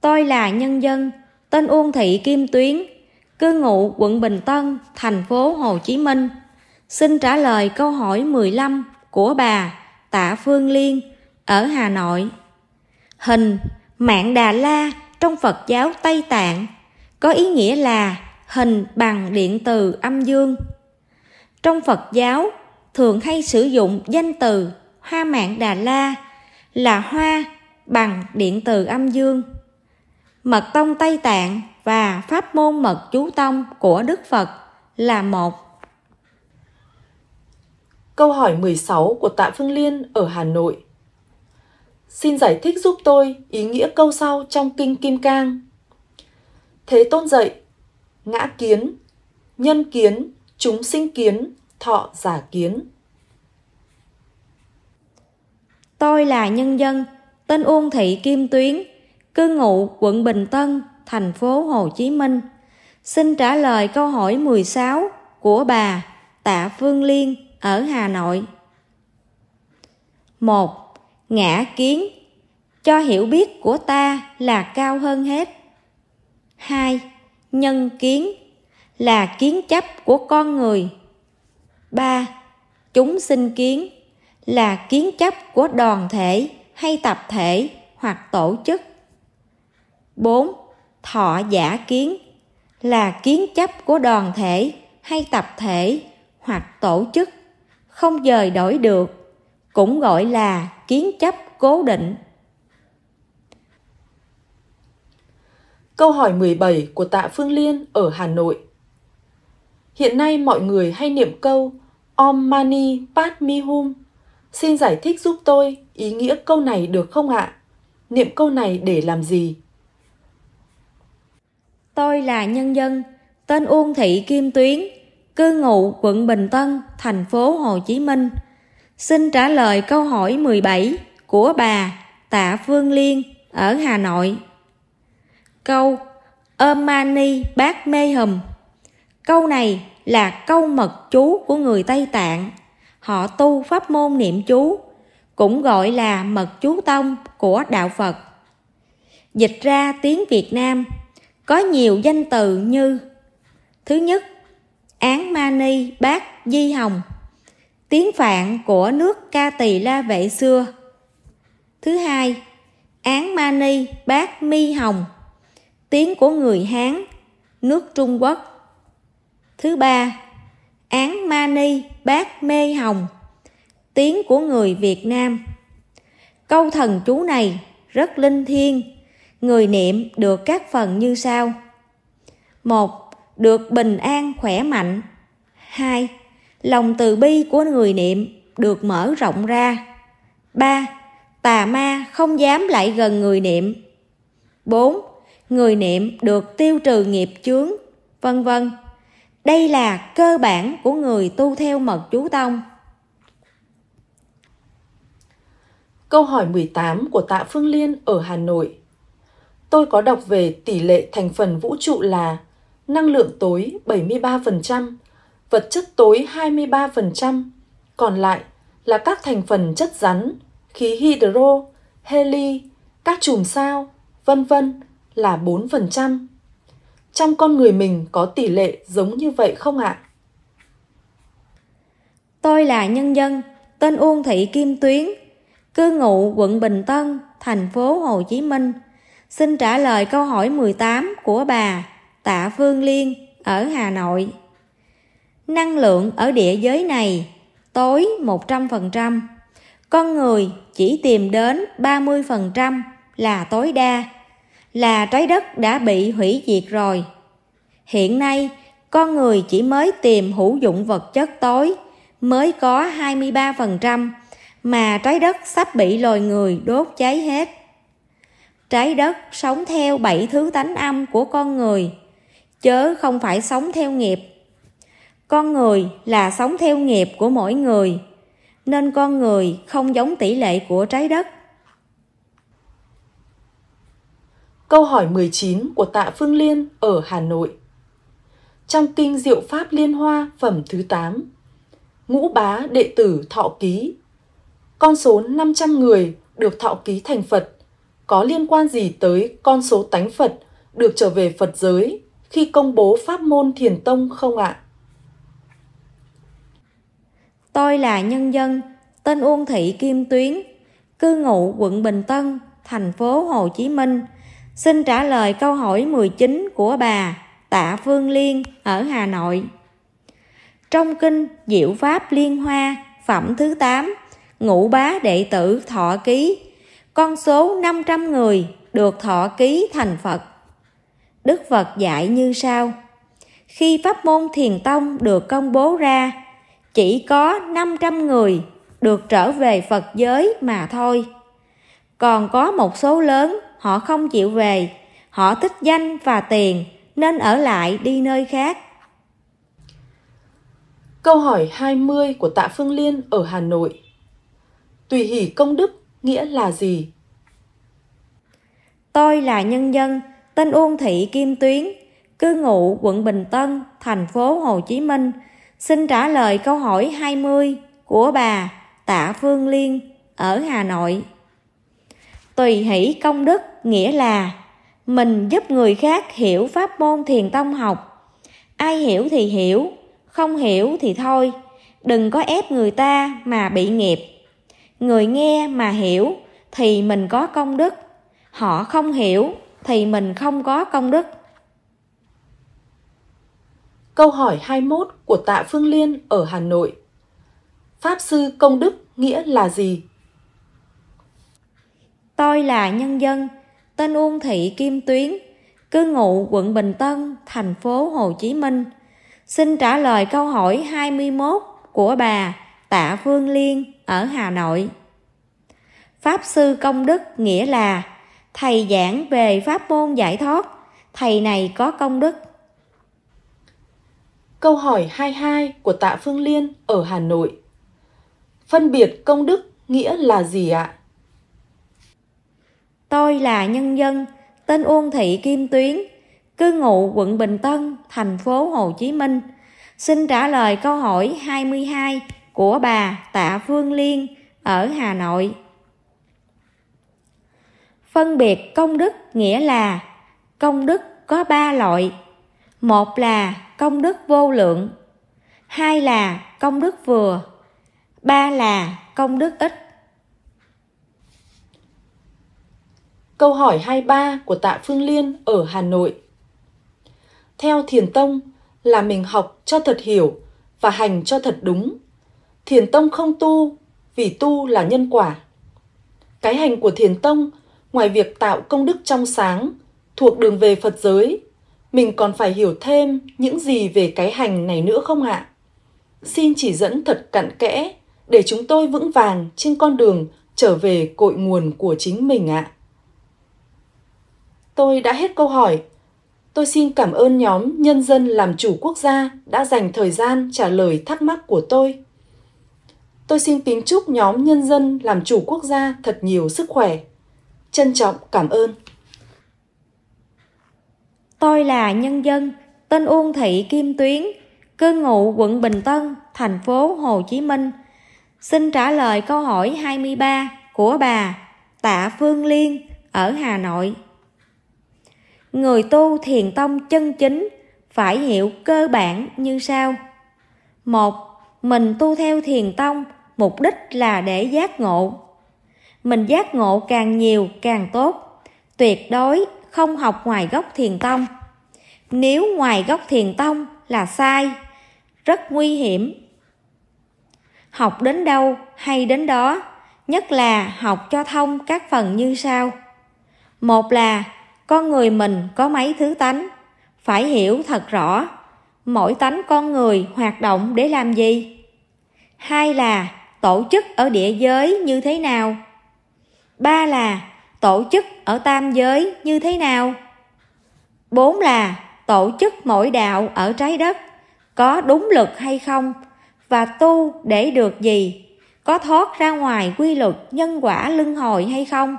Tôi là nhân dân, tên Uông Thị Kim Tuyến, cư ngụ quận Bình Tân, thành phố Hồ Chí Minh. Xin trả lời câu hỏi 15 của bà Tạ Phương Liên ở Hà Nội. Hình mạng Đà La trong Phật giáo Tây Tạng có ý nghĩa là hình bằng điện từ âm dương. Trong Phật giáo thường hay sử dụng danh từ hoa mạng Đà La là hoa bằng điện từ âm dương mật tông Tây Tạng và pháp môn mật chú tông của Đức Phật là một. Câu hỏi 16 của Tạ Phương Liên ở Hà Nội. Xin giải thích giúp tôi ý nghĩa câu sau trong Kinh Kim Cang. Thế tôn dạy, ngã kiến, nhân kiến, chúng sinh kiến, thọ giả kiến. Tôi là nhân dân, tên Uông Thị Kim Tuyến, cư ngụ quận Bình Tân, thành phố Hồ Chí Minh. Xin trả lời câu hỏi 16 của bà Tạ Phương Liên ở Hà Nội. 1. Ngã kiến cho hiểu biết của ta là cao hơn hết. 2. Nhân kiến là kiến chấp của con người. 3. Chúng sinh kiến là kiến chấp của đoàn thể hay tập thể hoặc tổ chức. 4. Thọ giả kiến là kiến chấp của đoàn thể hay tập thể hoặc tổ chức không dời đổi được cũng gọi là kiến chấp cố định. Câu hỏi 17 của Tạ Phương Liên ở Hà Nội. Hiện nay mọi người hay niệm câu Om Mani Padme Hum. Xin giải thích giúp tôi ý nghĩa câu này được không ạ? Niệm câu này để làm gì? Tôi là nhân dân, tên Uông Thị Kim Tuyến, cư ngụ quận Bình Tân, thành phố Hồ Chí Minh. Xin trả lời câu hỏi 17 của bà Tạ Phương Liên ở Hà Nội. Câu Ôm mani bác mê hùm. Câu này là câu mật chú của người Tây Tạng. Họ tu pháp môn niệm chú, cũng gọi là mật chú tông của đạo Phật. Dịch ra tiếng Việt Nam có nhiều danh từ như thứ nhất án mani bát di hồng tiếng phạn của nước ca tỳ la vệ xưa thứ hai án mani bát mi hồng tiếng của người hán nước trung quốc thứ ba án mani bát mê hồng tiếng của người việt nam câu thần chú này rất linh thiêng người niệm được các phần như sau. một Được bình an khỏe mạnh. 2. Lòng từ bi của người niệm được mở rộng ra. 3. Tà ma không dám lại gần người niệm. 4. Người niệm được tiêu trừ nghiệp chướng, vân vân. Đây là cơ bản của người tu theo mật chú tông. Câu hỏi 18 của Tạ Phương Liên ở Hà Nội tôi có đọc về tỷ lệ thành phần vũ trụ là năng lượng tối 73%, vật chất tối 23%, còn lại là các thành phần chất rắn, khí hydro, heli, các chùm sao, vân vân là 4%. Trong con người mình có tỷ lệ giống như vậy không ạ? Tôi là nhân dân, tên Uông Thị Kim Tuyến, cư ngụ quận Bình Tân, thành phố Hồ Chí Minh – Xin trả lời câu hỏi 18 của bà Tạ Phương Liên ở Hà Nội. Năng lượng ở địa giới này tối 100%. Con người chỉ tìm đến 30% là tối đa, là trái đất đã bị hủy diệt rồi. Hiện nay, con người chỉ mới tìm hữu dụng vật chất tối mới có 23% mà trái đất sắp bị loài người đốt cháy hết trái đất sống theo bảy thứ tánh âm của con người chớ không phải sống theo nghiệp con người là sống theo nghiệp của mỗi người nên con người không giống tỷ lệ của trái đất Câu hỏi 19 của Tạ Phương Liên ở Hà Nội Trong Kinh Diệu Pháp Liên Hoa phẩm thứ 8 Ngũ bá đệ tử thọ ký Con số 500 người được thọ ký thành Phật có liên quan gì tới con số tánh Phật được trở về Phật giới khi công bố pháp môn thiền tông không ạ? Tôi là nhân dân, tên Uông Thị Kim Tuyến, cư ngụ quận Bình Tân, thành phố Hồ Chí Minh. Xin trả lời câu hỏi 19 của bà Tạ Phương Liên ở Hà Nội. Trong kinh Diệu Pháp Liên Hoa, phẩm thứ 8, Ngũ Bá Đệ Tử Thọ Ký con số 500 người được thọ ký thành Phật. Đức Phật dạy như sau: Khi pháp môn Thiền tông được công bố ra, chỉ có 500 người được trở về Phật giới mà thôi. Còn có một số lớn họ không chịu về, họ thích danh và tiền nên ở lại đi nơi khác. Câu hỏi 20 của Tạ Phương Liên ở Hà Nội. Tùy hỷ công đức nghĩa là gì? Tôi là nhân dân, tên Uông Thị Kim Tuyến, cư ngụ quận Bình Tân, thành phố Hồ Chí Minh. Xin trả lời câu hỏi 20 của bà Tạ Phương Liên ở Hà Nội. Tùy hỷ công đức nghĩa là mình giúp người khác hiểu pháp môn thiền tông học. Ai hiểu thì hiểu, không hiểu thì thôi, đừng có ép người ta mà bị nghiệp người nghe mà hiểu thì mình có công đức họ không hiểu thì mình không có công đức Câu hỏi 21 của Tạ Phương Liên ở Hà Nội. Pháp sư công đức nghĩa là gì? Tôi là nhân dân, tên Uông Thị Kim Tuyến, cư ngụ quận Bình Tân, thành phố Hồ Chí Minh. Xin trả lời câu hỏi 21 của bà Tạ Phương Liên ở Hà Nội. Pháp sư công đức nghĩa là thầy giảng về pháp môn giải thoát, thầy này có công đức. Câu hỏi 22 của Tạ Phương Liên ở Hà Nội. Phân biệt công đức nghĩa là gì ạ? Tôi là nhân dân, tên Uông Thị Kim Tuyến, cư ngụ quận Bình Tân, thành phố Hồ Chí Minh. Xin trả lời câu hỏi 22 của bà Tạ Phương Liên ở Hà Nội. Phân biệt công đức nghĩa là công đức có ba loại. Một là công đức vô lượng, hai là công đức vừa, ba là công đức ít. Câu hỏi 23 của Tạ Phương Liên ở Hà Nội. Theo Thiền Tông là mình học cho thật hiểu và hành cho thật đúng thiền tông không tu vì tu là nhân quả cái hành của thiền tông ngoài việc tạo công đức trong sáng thuộc đường về phật giới mình còn phải hiểu thêm những gì về cái hành này nữa không ạ xin chỉ dẫn thật cặn kẽ để chúng tôi vững vàng trên con đường trở về cội nguồn của chính mình ạ tôi đã hết câu hỏi tôi xin cảm ơn nhóm nhân dân làm chủ quốc gia đã dành thời gian trả lời thắc mắc của tôi Tôi xin kính chúc nhóm nhân dân làm chủ quốc gia thật nhiều sức khỏe. Trân trọng cảm ơn. Tôi là nhân dân, tên Uông Thị Kim Tuyến, cư ngụ quận Bình Tân, thành phố Hồ Chí Minh. Xin trả lời câu hỏi 23 của bà Tạ Phương Liên ở Hà Nội. Người tu thiền tông chân chính phải hiểu cơ bản như sau. một Mình tu theo thiền tông mục đích là để giác ngộ mình giác ngộ càng nhiều càng tốt tuyệt đối không học ngoài gốc thiền tông nếu ngoài gốc thiền tông là sai rất nguy hiểm học đến đâu hay đến đó nhất là học cho thông các phần như sau một là con người mình có mấy thứ tánh phải hiểu thật rõ mỗi tánh con người hoạt động để làm gì hai là tổ chức ở địa giới như thế nào ba là tổ chức ở tam giới như thế nào bốn là tổ chức mỗi đạo ở trái đất có đúng luật hay không và tu để được gì có thoát ra ngoài quy luật nhân quả luân hồi hay không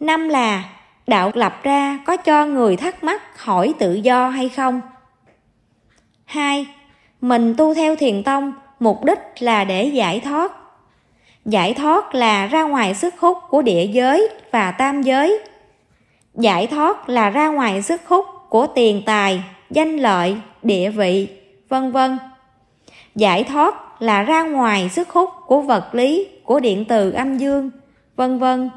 năm là đạo lập ra có cho người thắc mắc hỏi tự do hay không hai mình tu theo thiền tông mục đích là để giải thoát giải thoát là ra ngoài sức hút của địa giới và tam giới giải thoát là ra ngoài sức hút của tiền tài danh lợi địa vị vân vân giải thoát là ra ngoài sức hút của vật lý của điện từ âm dương vân vân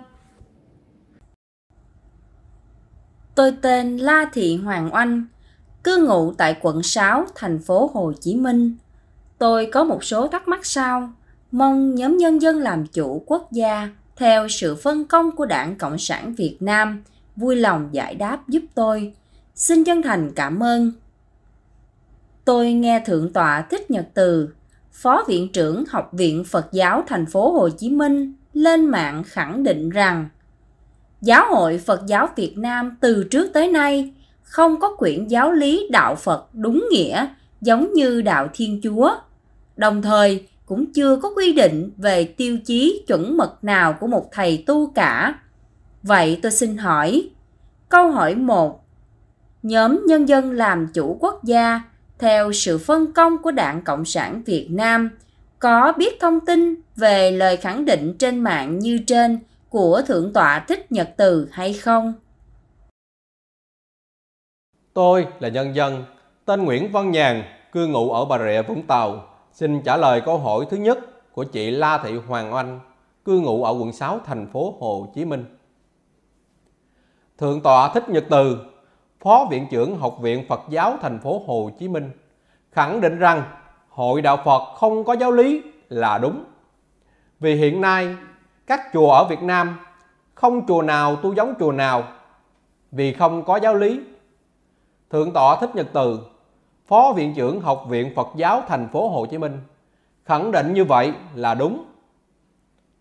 Tôi tên La Thị Hoàng Oanh, cư ngụ tại quận 6, thành phố Hồ Chí Minh. Tôi có một số thắc mắc sau, mong nhóm nhân dân làm chủ quốc gia theo sự phân công của Đảng Cộng sản Việt Nam vui lòng giải đáp giúp tôi. Xin chân thành cảm ơn. Tôi nghe Thượng tọa Thích Nhật Từ, Phó Viện trưởng Học viện Phật giáo thành phố Hồ Chí Minh lên mạng khẳng định rằng Giáo hội Phật giáo Việt Nam từ trước tới nay không có quyển giáo lý đạo Phật đúng nghĩa giống như đạo Thiên Chúa. Đồng thời, cũng chưa có quy định về tiêu chí chuẩn mực nào của một thầy tu cả. Vậy tôi xin hỏi, câu hỏi 1. Nhóm nhân dân làm chủ quốc gia theo sự phân công của Đảng Cộng sản Việt Nam có biết thông tin về lời khẳng định trên mạng như trên của Thượng tọa Thích Nhật Từ hay không? Tôi là nhân dân, tên Nguyễn Văn Nhàn, cư ngụ ở Bà Rịa, Vũng Tàu, Xin trả lời câu hỏi thứ nhất của chị La Thị Hoàng Oanh, cư ngụ ở quận 6 thành phố Hồ Chí Minh. Thượng tọa Thích Nhật Từ, Phó Viện trưởng Học viện Phật giáo thành phố Hồ Chí Minh, khẳng định rằng Hội Đạo Phật không có giáo lý là đúng. Vì hiện nay, các chùa ở Việt Nam không chùa nào tu giống chùa nào vì không có giáo lý. Thượng tọa Thích Nhật Từ Phó Viện trưởng Học viện Phật giáo Thành phố Hồ Chí Minh khẳng định như vậy là đúng.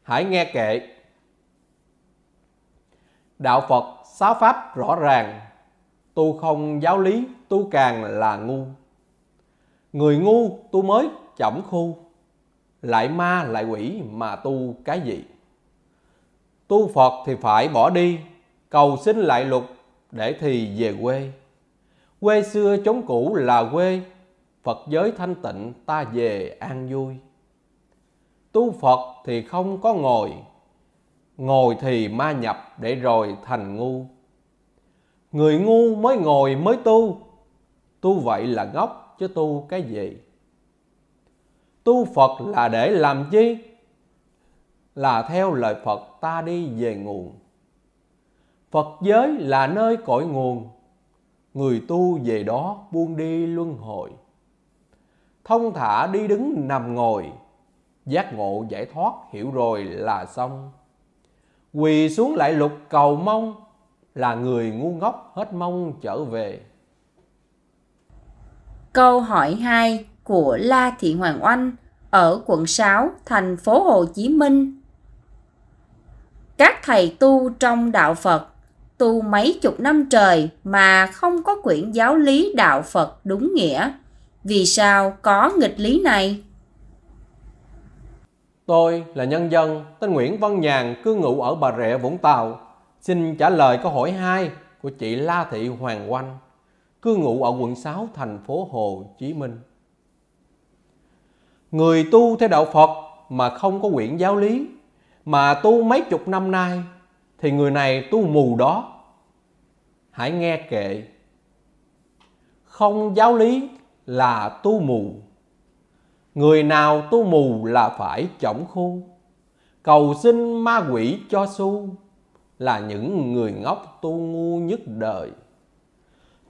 Hãy nghe kệ. Đạo Phật xá pháp rõ ràng, tu không giáo lý tu càng là ngu. Người ngu tu mới chậm khu, lại ma lại quỷ mà tu cái gì? Tu Phật thì phải bỏ đi, cầu xin lại lục để thì về quê. Quê xưa chốn cũ là quê, Phật giới thanh tịnh ta về an vui. Tu Phật thì không có ngồi, Ngồi thì ma nhập để rồi thành ngu. Người ngu mới ngồi mới tu, Tu vậy là ngốc chứ tu cái gì? Tu Phật là để làm chi? Là theo lời Phật ta đi về nguồn. Phật giới là nơi cội nguồn người tu về đó buông đi luân hồi thông thả đi đứng nằm ngồi giác ngộ giải thoát hiểu rồi là xong quỳ xuống lại lục cầu mong là người ngu ngốc hết mong trở về câu hỏi 2 của La Thị Hoàng Oanh ở quận 6, thành phố Hồ Chí Minh. Các thầy tu trong đạo Phật tu mấy chục năm trời mà không có quyển giáo lý đạo Phật đúng nghĩa. Vì sao có nghịch lý này? Tôi là nhân dân tên Nguyễn Văn Nhàn cư ngụ ở Bà Rịa Vũng Tàu. Xin trả lời câu hỏi 2 của chị La Thị Hoàng Oanh cư ngụ ở quận 6 thành phố Hồ Chí Minh. Người tu theo đạo Phật mà không có quyển giáo lý mà tu mấy chục năm nay thì người này tu mù đó hãy nghe kệ không giáo lý là tu mù người nào tu mù là phải chổng khu cầu xin ma quỷ cho xu là những người ngốc tu ngu nhất đời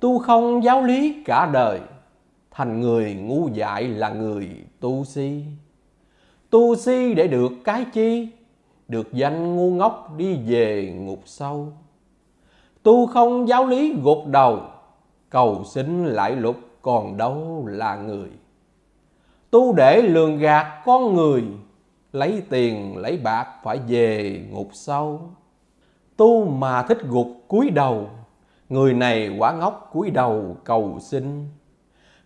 tu không giáo lý cả đời thành người ngu dại là người tu si tu si để được cái chi được danh ngu ngốc đi về ngục sâu tu không giáo lý gục đầu cầu xin lại lục còn đâu là người tu để lường gạt con người lấy tiền lấy bạc phải về ngục sâu tu mà thích gục cúi đầu người này quả ngốc cúi đầu cầu xin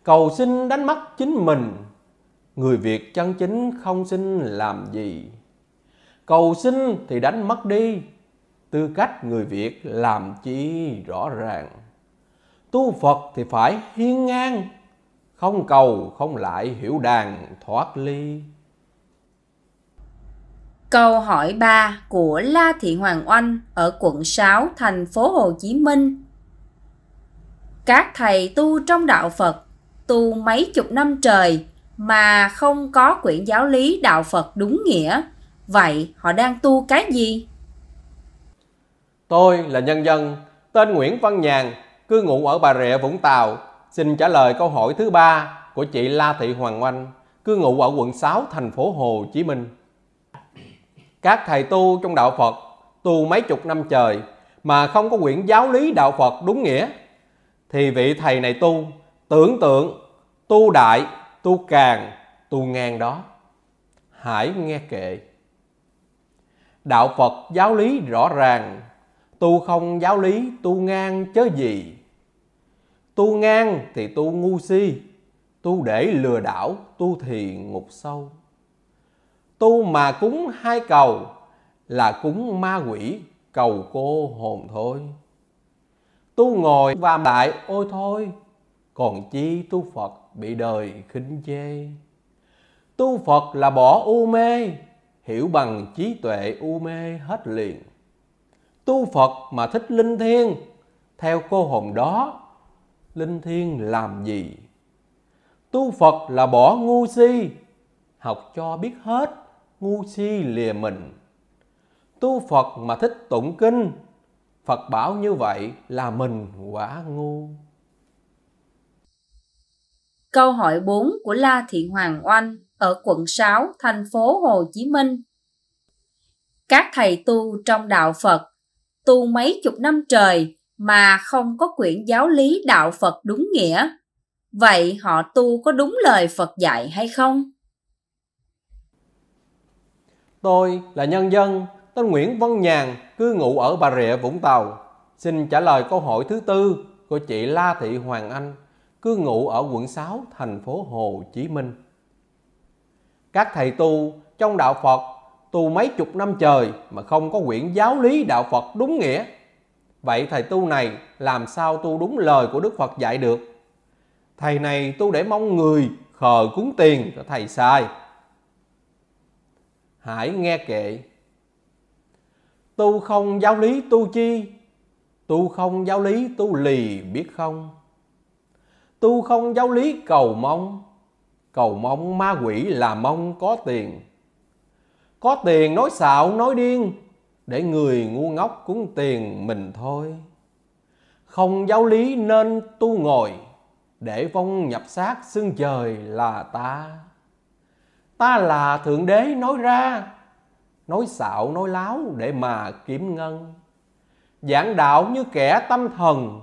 cầu xin đánh mất chính mình người việt chân chính không xin làm gì cầu xin thì đánh mất đi tư cách người việt làm chi rõ ràng tu phật thì phải hiên ngang không cầu không lại hiểu đàn thoát ly Câu hỏi 3 của La Thị Hoàng Oanh ở quận 6, thành phố Hồ Chí Minh. Các thầy tu trong đạo Phật tu mấy chục năm trời mà không có quyển giáo lý đạo Phật đúng nghĩa Vậy họ đang tu cái gì? Tôi là nhân dân, tên Nguyễn Văn Nhàn, cư ngụ ở Bà Rịa, Vũng Tàu. Xin trả lời câu hỏi thứ ba của chị La Thị Hoàng Oanh, cư ngụ ở quận 6, thành phố Hồ Chí Minh. Các thầy tu trong đạo Phật tu mấy chục năm trời mà không có quyển giáo lý đạo Phật đúng nghĩa thì vị thầy này tu tưởng tượng tu đại, tu càng, tu ngang đó. Hãy nghe kệ đạo Phật giáo lý rõ ràng, tu không giáo lý tu ngang chớ gì. Tu ngang thì tu ngu si, tu để lừa đảo, tu thì ngục sâu. Tu mà cúng hai cầu là cúng ma quỷ, cầu cô hồn thôi. Tu ngồi và đại ôi thôi, còn chi tu Phật bị đời khinh chê. Tu Phật là bỏ u mê, hiểu bằng trí tuệ u mê hết liền. Tu Phật mà thích linh thiên theo cô hồn đó, linh thiên làm gì? Tu Phật là bỏ ngu si, học cho biết hết, ngu si lìa mình. Tu Phật mà thích tụng kinh, Phật bảo như vậy là mình quả ngu. Câu hỏi 4 của La Thị Hoàng Oanh ở quận 6, thành phố Hồ Chí Minh. Các thầy tu trong đạo Phật tu mấy chục năm trời mà không có quyển giáo lý đạo Phật đúng nghĩa. Vậy họ tu có đúng lời Phật dạy hay không? Tôi là nhân dân tên Nguyễn Văn Nhàn, cư ngụ ở Bà Rịa, Vũng Tàu. Xin trả lời câu hỏi thứ tư của chị La Thị Hoàng Anh, cư ngụ ở quận 6, thành phố Hồ Chí Minh. Các thầy tu trong đạo Phật tu mấy chục năm trời mà không có quyển giáo lý đạo Phật đúng nghĩa. Vậy thầy tu này làm sao tu đúng lời của Đức Phật dạy được? Thầy này tu để mong người khờ cúng tiền cho thầy sai. Hãy nghe kệ. Tu không giáo lý tu chi, tu không giáo lý tu lì biết không. Tu không giáo lý cầu mong, Cầu mong ma quỷ là mong có tiền. Có tiền nói xạo nói điên, để người ngu ngốc cúng tiền mình thôi. Không giáo lý nên tu ngồi, để vong nhập xác xương trời là ta. Ta là Thượng Đế nói ra, nói xạo nói láo để mà kiếm ngân. Giảng đạo như kẻ tâm thần,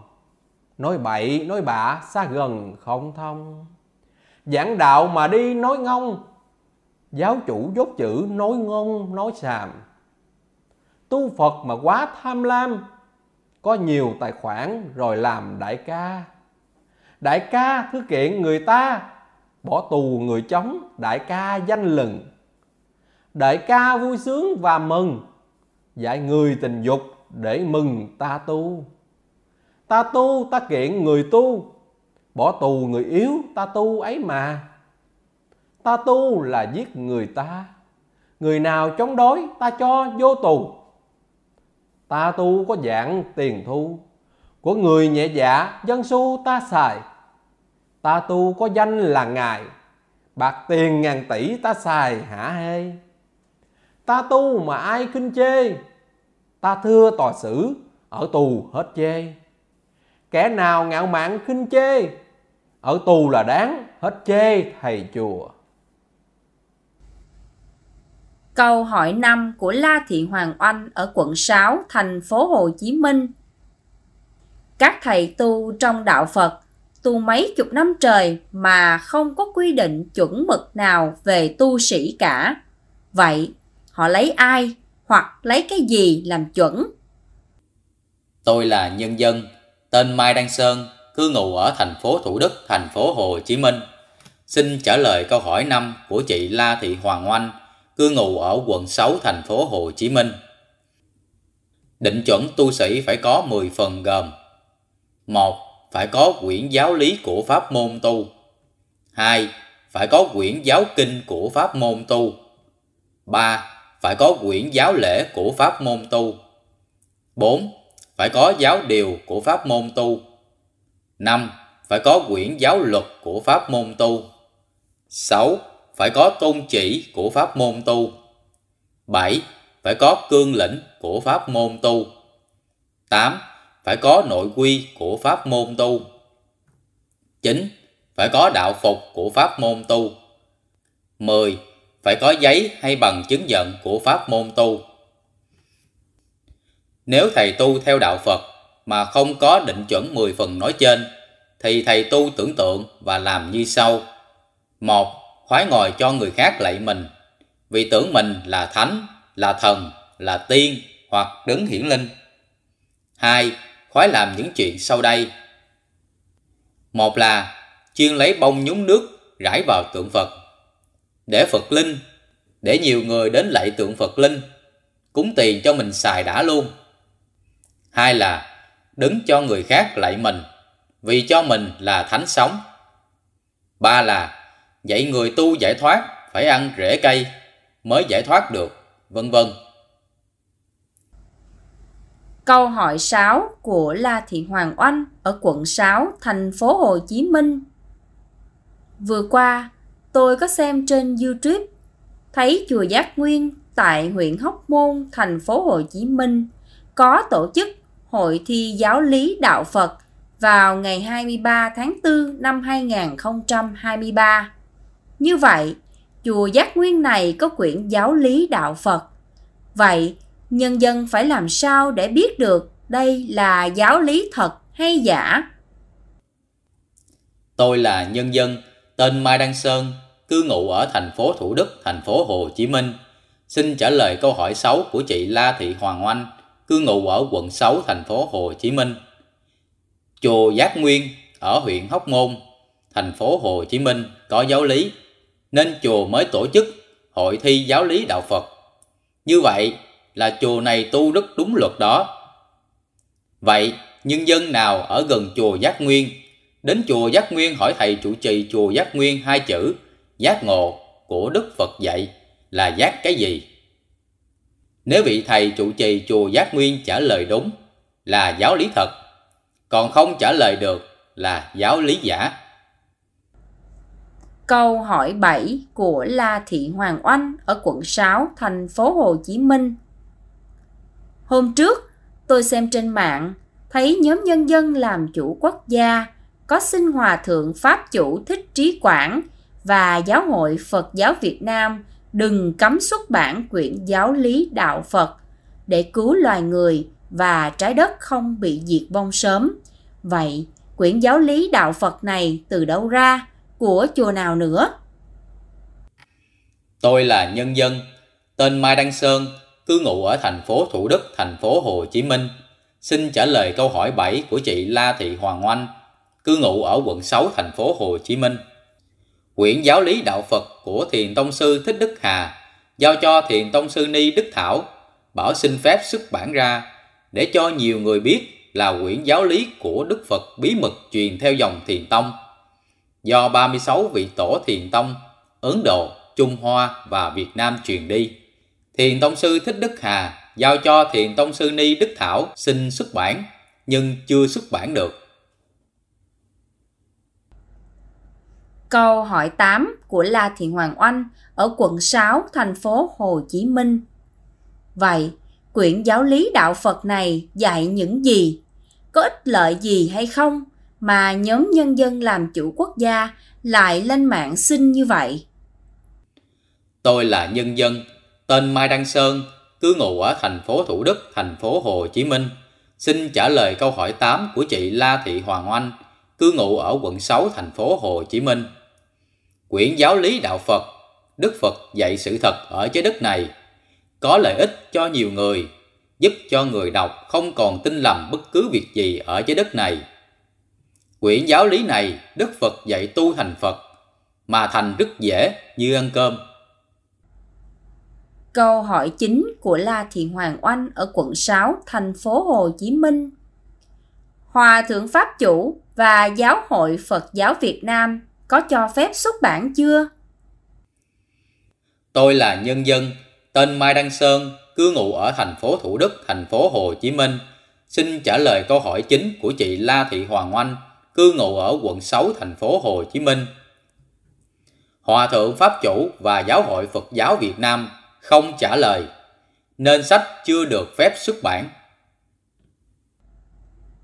nói bậy nói bạ xa gần không thông giảng đạo mà đi nói ngông giáo chủ dốt chữ nói ngông nói sàm tu phật mà quá tham lam có nhiều tài khoản rồi làm đại ca đại ca thứ kiện người ta bỏ tù người chống đại ca danh lừng đại ca vui sướng và mừng dạy người tình dục để mừng ta tu ta tu ta kiện người tu Bỏ tù người yếu ta tu ấy mà Ta tu là giết người ta Người nào chống đối ta cho vô tù Ta tu có dạng tiền thu Của người nhẹ dạ dân su ta xài Ta tu có danh là ngài Bạc tiền ngàn tỷ ta xài hả hê Ta tu mà ai khinh chê Ta thưa tòa xử Ở tù hết chê Kẻ nào ngạo mạn khinh chê ở tù là đáng hết chê thầy chùa Câu hỏi 5 của La Thị Hoàng Oanh ở quận 6, thành phố Hồ Chí Minh. Các thầy tu trong đạo Phật tu mấy chục năm trời mà không có quy định chuẩn mực nào về tu sĩ cả. Vậy, họ lấy ai hoặc lấy cái gì làm chuẩn? Tôi là nhân dân, tên Mai Đăng Sơn, cư ngụ ở thành phố Thủ Đức, thành phố Hồ Chí Minh. Xin trả lời câu hỏi 5 của chị La Thị Hoàng Oanh, cư ngụ ở quận 6, thành phố Hồ Chí Minh. Định chuẩn tu sĩ phải có 10 phần gồm một Phải có quyển giáo lý của pháp môn tu 2. Phải có quyển giáo kinh của pháp môn tu 3. Phải có quyển giáo lễ của pháp môn tu 4. Phải có giáo điều của pháp môn tu 5. Phải có quyển giáo luật của pháp môn tu. 6. Phải có tôn chỉ của pháp môn tu. 7. Phải có cương lĩnh của pháp môn tu. 8. Phải có nội quy của pháp môn tu. 9. Phải có đạo phục của pháp môn tu. 10. Phải có giấy hay bằng chứng nhận của pháp môn tu. Nếu thầy tu theo đạo Phật mà không có định chuẩn 10 phần nói trên thì thầy tu tưởng tượng và làm như sau. Một, khoái ngồi cho người khác lạy mình vì tưởng mình là thánh, là thần, là tiên hoặc đứng hiển linh. Hai, khoái làm những chuyện sau đây. Một là chuyên lấy bông nhúng nước rải vào tượng Phật để Phật linh, để nhiều người đến lạy tượng Phật linh, cúng tiền cho mình xài đã luôn. Hai là đứng cho người khác lại mình, vì cho mình là thánh sống. Ba là dạy người tu giải thoát phải ăn rễ cây mới giải thoát được, vân vân. Câu hỏi 6 của La Thị Hoàng Oanh ở quận 6, thành phố Hồ Chí Minh. Vừa qua, tôi có xem trên YouTube thấy chùa Giác Nguyên tại huyện Hóc Môn, thành phố Hồ Chí Minh có tổ chức Hội thi Giáo lý Đạo Phật vào ngày 23 tháng 4 năm 2023. Như vậy, chùa Giác Nguyên này có quyển Giáo lý Đạo Phật. Vậy, nhân dân phải làm sao để biết được đây là giáo lý thật hay giả? Tôi là nhân dân, tên Mai Đăng Sơn, cư ngụ ở thành phố Thủ Đức, thành phố Hồ Chí Minh. Xin trả lời câu hỏi 6 của chị La Thị Hoàng Oanh cư ngụ ở quận 6 thành phố Hồ Chí Minh. Chùa Giác Nguyên ở huyện Hóc Môn, thành phố Hồ Chí Minh có giáo lý, nên chùa mới tổ chức hội thi giáo lý đạo Phật. Như vậy là chùa này tu rất đúng luật đó. Vậy, nhân dân nào ở gần chùa Giác Nguyên, đến chùa Giác Nguyên hỏi thầy chủ trì chùa Giác Nguyên hai chữ, giác ngộ của Đức Phật dạy là giác cái gì? Nếu vị thầy trụ trì chùa Giác Nguyên trả lời đúng là giáo lý thật, còn không trả lời được là giáo lý giả. Câu hỏi 7 của La Thị Hoàng Oanh ở quận 6, thành phố Hồ Chí Minh. Hôm trước, tôi xem trên mạng, thấy nhóm nhân dân làm chủ quốc gia có xin Hòa Thượng Pháp Chủ Thích Trí Quảng và Giáo hội Phật giáo Việt Nam đừng cấm xuất bản quyển giáo lý đạo Phật để cứu loài người và trái đất không bị diệt vong sớm. Vậy, quyển giáo lý đạo Phật này từ đâu ra, của chùa nào nữa? Tôi là nhân dân, tên Mai Đăng Sơn, cư ngụ ở thành phố Thủ Đức, thành phố Hồ Chí Minh. Xin trả lời câu hỏi 7 của chị La Thị Hoàng Oanh, cư ngụ ở quận 6 thành phố Hồ Chí Minh quyển giáo lý đạo Phật của Thiền Tông Sư Thích Đức Hà giao cho Thiền Tông Sư Ni Đức Thảo bảo xin phép xuất bản ra để cho nhiều người biết là quyển giáo lý của Đức Phật bí mật truyền theo dòng Thiền Tông do 36 vị tổ Thiền Tông Ấn Độ, Trung Hoa và Việt Nam truyền đi. Thiền Tông Sư Thích Đức Hà giao cho Thiền Tông Sư Ni Đức Thảo xin xuất bản nhưng chưa xuất bản được. Câu hỏi 8 của La Thị Hoàng Oanh ở quận 6, thành phố Hồ Chí Minh. Vậy, quyển giáo lý đạo Phật này dạy những gì? Có ích lợi gì hay không mà nhóm nhân dân làm chủ quốc gia lại lên mạng xin như vậy? Tôi là nhân dân, tên Mai Đăng Sơn, cư ngụ ở thành phố Thủ Đức, thành phố Hồ Chí Minh. Xin trả lời câu hỏi 8 của chị La Thị Hoàng Oanh, cư ngụ ở quận 6 thành phố Hồ Chí Minh quyển giáo lý đạo Phật, Đức Phật dạy sự thật ở trái đất này, có lợi ích cho nhiều người, giúp cho người đọc không còn tin lầm bất cứ việc gì ở trái đất này. Quyển giáo lý này Đức Phật dạy tu thành Phật, mà thành rất dễ như ăn cơm. Câu hỏi chính của La Thị Hoàng Oanh ở quận 6, thành phố Hồ Chí Minh. Hòa Thượng Pháp Chủ và Giáo hội Phật giáo Việt Nam có cho phép xuất bản chưa? Tôi là nhân dân, tên Mai Đăng Sơn, cư ngụ ở thành phố Thủ Đức, thành phố Hồ Chí Minh. Xin trả lời câu hỏi chính của chị La Thị Hoàng Oanh, cư ngụ ở quận 6, thành phố Hồ Chí Minh. Hòa thượng Pháp chủ và Giáo hội Phật giáo Việt Nam không trả lời, nên sách chưa được phép xuất bản.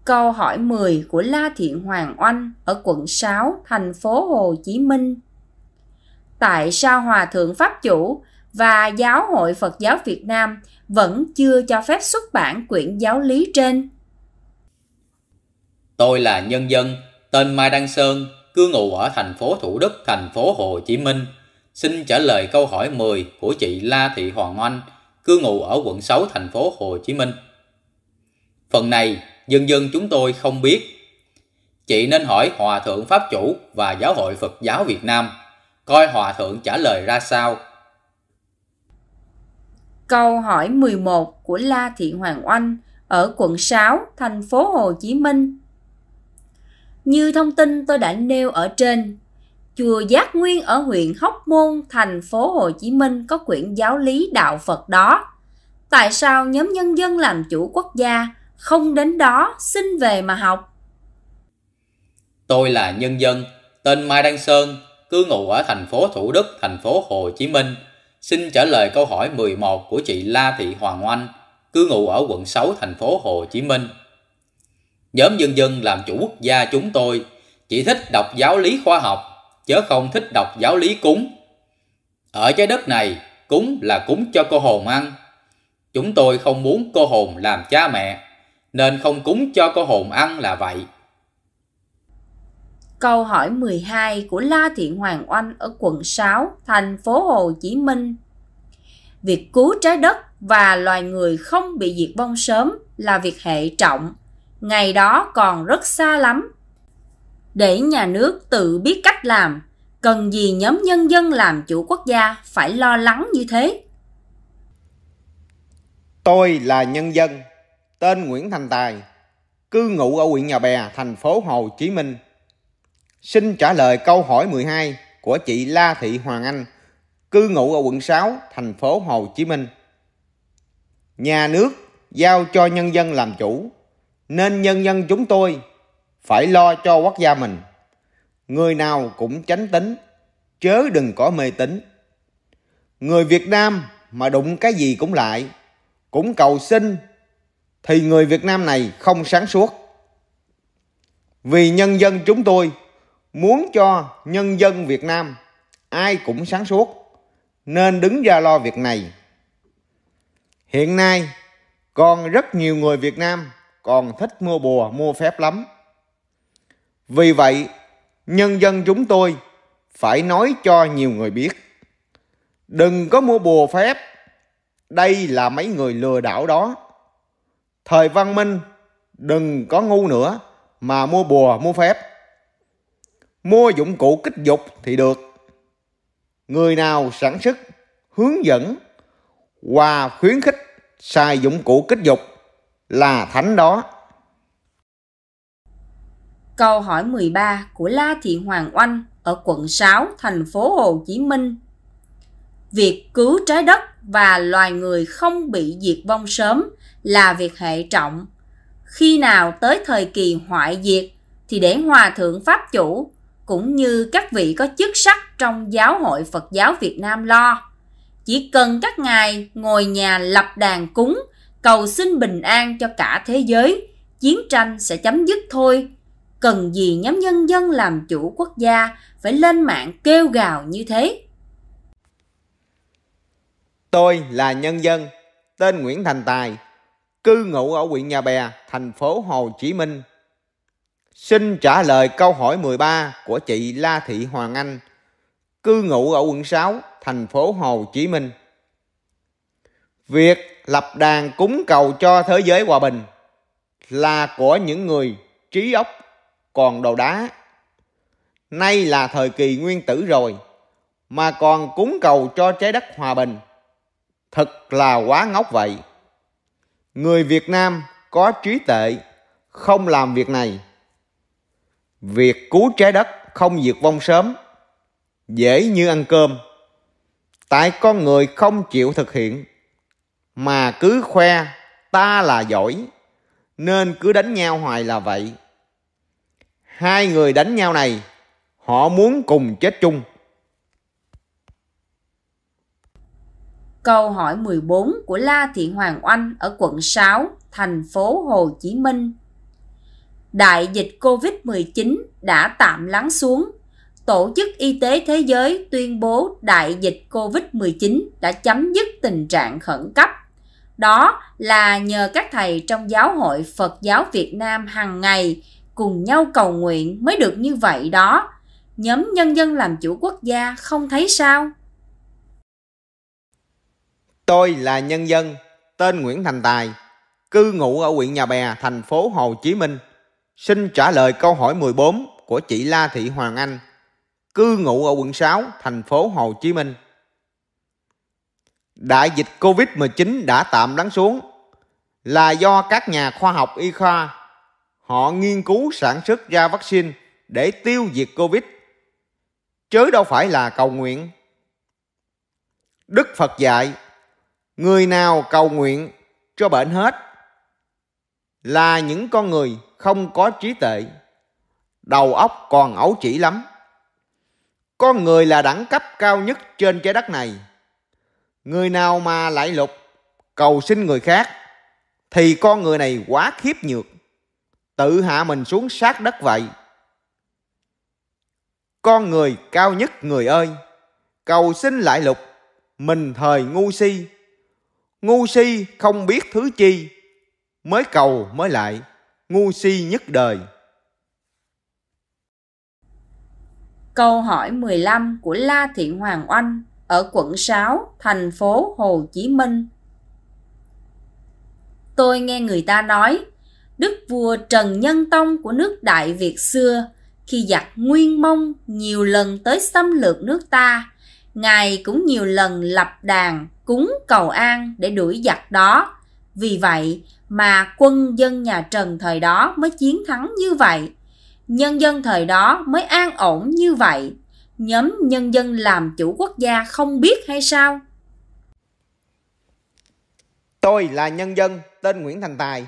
Câu hỏi 10 của La thị Hoàng Oanh ở quận 6, thành phố Hồ Chí Minh. Tại sao Hòa Thượng Pháp Chủ và Giáo hội Phật giáo Việt Nam vẫn chưa cho phép xuất bản quyển giáo lý trên? Tôi là nhân dân, tên Mai Đăng Sơn, cư ngụ ở thành phố Thủ Đức, thành phố Hồ Chí Minh. Xin trả lời câu hỏi 10 của chị La Thị Hoàng Oanh, cư ngụ ở quận 6, thành phố Hồ Chí Minh. Phần này dân dân chúng tôi không biết. Chị nên hỏi Hòa Thượng Pháp Chủ và Giáo hội Phật giáo Việt Nam, coi Hòa Thượng trả lời ra sao. Câu hỏi 11 của La Thị Hoàng Oanh ở quận 6, thành phố Hồ Chí Minh. Như thông tin tôi đã nêu ở trên, Chùa Giác Nguyên ở huyện Hóc Môn, thành phố Hồ Chí Minh có quyển giáo lý đạo Phật đó. Tại sao nhóm nhân dân làm chủ quốc gia không đến đó xin về mà học. Tôi là nhân dân, tên Mai Đăng Sơn, cư ngụ ở thành phố Thủ Đức, thành phố Hồ Chí Minh. Xin trả lời câu hỏi 11 của chị La Thị Hoàng Oanh, cư ngụ ở quận 6, thành phố Hồ Chí Minh. Nhóm dân dân làm chủ quốc gia chúng tôi chỉ thích đọc giáo lý khoa học, chứ không thích đọc giáo lý cúng. Ở trái đất này, cúng là cúng cho cô hồn ăn. Chúng tôi không muốn cô hồn làm cha mẹ nên không cúng cho con hồn ăn là vậy. Câu hỏi 12 của La Thị Hoàng Oanh ở quận 6, thành phố Hồ Chí Minh. Việc cứu trái đất và loài người không bị diệt vong sớm là việc hệ trọng, ngày đó còn rất xa lắm. Để nhà nước tự biết cách làm, cần gì nhóm nhân dân làm chủ quốc gia phải lo lắng như thế? Tôi là nhân dân tên Nguyễn Thành Tài, cư ngụ ở huyện Nhà Bè, thành phố Hồ Chí Minh. Xin trả lời câu hỏi 12 của chị La Thị Hoàng Anh, cư ngụ ở quận 6, thành phố Hồ Chí Minh. Nhà nước giao cho nhân dân làm chủ, nên nhân dân chúng tôi phải lo cho quốc gia mình. Người nào cũng tránh tính, chớ đừng có mê tín. Người Việt Nam mà đụng cái gì cũng lại, cũng cầu xin thì người Việt Nam này không sáng suốt. Vì nhân dân chúng tôi muốn cho nhân dân Việt Nam ai cũng sáng suốt nên đứng ra lo việc này. Hiện nay còn rất nhiều người Việt Nam còn thích mua bùa mua phép lắm. Vì vậy, nhân dân chúng tôi phải nói cho nhiều người biết. Đừng có mua bùa phép. Đây là mấy người lừa đảo đó thời văn minh đừng có ngu nữa mà mua bùa mua phép mua dụng cụ kích dục thì được người nào sản xuất hướng dẫn và khuyến khích xài dụng cụ kích dục là thánh đó Câu hỏi 13 của La Thị Hoàng Oanh ở quận 6, thành phố Hồ Chí Minh. Việc cứu trái đất và loài người không bị diệt vong sớm là việc hệ trọng. Khi nào tới thời kỳ hoại diệt thì để Hòa Thượng Pháp Chủ cũng như các vị có chức sắc trong Giáo hội Phật giáo Việt Nam lo. Chỉ cần các ngài ngồi nhà lập đàn cúng, cầu xin bình an cho cả thế giới, chiến tranh sẽ chấm dứt thôi. Cần gì nhóm nhân dân làm chủ quốc gia phải lên mạng kêu gào như thế? Tôi là nhân dân, tên Nguyễn Thành Tài, cư ngụ ở huyện Nhà Bè, thành phố Hồ Chí Minh. Xin trả lời câu hỏi 13 của chị La Thị Hoàng Anh, cư ngụ ở quận 6, thành phố Hồ Chí Minh. Việc lập đàn cúng cầu cho thế giới hòa bình là của những người trí óc còn đồ đá. Nay là thời kỳ nguyên tử rồi mà còn cúng cầu cho trái đất hòa bình. Thật là quá ngốc vậy người việt nam có trí tệ không làm việc này việc cứu trái đất không diệt vong sớm dễ như ăn cơm tại con người không chịu thực hiện mà cứ khoe ta là giỏi nên cứ đánh nhau hoài là vậy hai người đánh nhau này họ muốn cùng chết chung Câu hỏi 14 của La Thị Hoàng Oanh ở quận 6, thành phố Hồ Chí Minh. Đại dịch COVID-19 đã tạm lắng xuống. Tổ chức Y tế Thế giới tuyên bố đại dịch COVID-19 đã chấm dứt tình trạng khẩn cấp. Đó là nhờ các thầy trong Giáo hội Phật giáo Việt Nam hàng ngày cùng nhau cầu nguyện mới được như vậy đó. Nhóm nhân dân làm chủ quốc gia không thấy sao? Tôi là nhân dân, tên Nguyễn Thành Tài, cư ngụ ở huyện Nhà Bè, thành phố Hồ Chí Minh. Xin trả lời câu hỏi 14 của chị La Thị Hoàng Anh, cư ngụ ở quận 6, thành phố Hồ Chí Minh. Đại dịch Covid-19 đã tạm lắng xuống là do các nhà khoa học y khoa họ nghiên cứu sản xuất ra vaccine để tiêu diệt Covid chứ đâu phải là cầu nguyện. Đức Phật dạy người nào cầu nguyện cho bệnh hết là những con người không có trí tệ đầu óc còn ấu chỉ lắm con người là đẳng cấp cao nhất trên trái đất này người nào mà lại lục cầu xin người khác thì con người này quá khiếp nhược tự hạ mình xuống sát đất vậy con người cao nhất người ơi cầu xin lại lục mình thời ngu si ngu si không biết thứ chi mới cầu mới lại ngu si nhất đời Câu hỏi 15 của La Thị Hoàng Oanh ở quận 6, thành phố Hồ Chí Minh. Tôi nghe người ta nói, Đức vua Trần Nhân Tông của nước Đại Việt xưa khi giặc Nguyên Mông nhiều lần tới xâm lược nước ta, Ngài cũng nhiều lần lập đàn cúng cầu an để đuổi giặc đó. Vì vậy mà quân dân nhà Trần thời đó mới chiến thắng như vậy. Nhân dân thời đó mới an ổn như vậy. Nhóm nhân dân làm chủ quốc gia không biết hay sao? Tôi là nhân dân tên Nguyễn Thành Tài,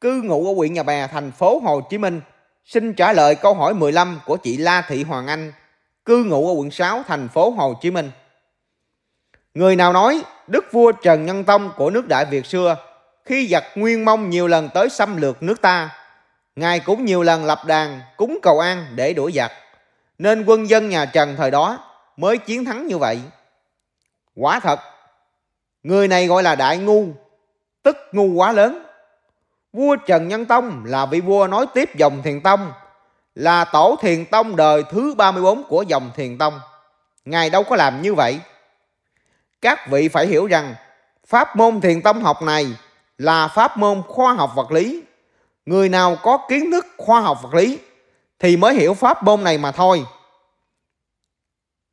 cư ngụ ở huyện Nhà Bè, thành phố Hồ Chí Minh. Xin trả lời câu hỏi 15 của chị La Thị Hoàng Anh, cư ngụ ở quận 6, thành phố Hồ Chí Minh. Người nào nói đức vua Trần Nhân Tông của nước Đại Việt xưa khi giặc Nguyên Mông nhiều lần tới xâm lược nước ta, Ngài cũng nhiều lần lập đàn cúng cầu an để đuổi giặc, nên quân dân nhà Trần thời đó mới chiến thắng như vậy. Quả thật, người này gọi là Đại Ngu, tức ngu quá lớn. Vua Trần Nhân Tông là vị vua nói tiếp dòng Thiền Tông, là tổ Thiền Tông đời thứ 34 của dòng Thiền Tông. Ngài đâu có làm như vậy các vị phải hiểu rằng pháp môn thiền tâm học này là pháp môn khoa học vật lý người nào có kiến thức khoa học vật lý thì mới hiểu pháp môn này mà thôi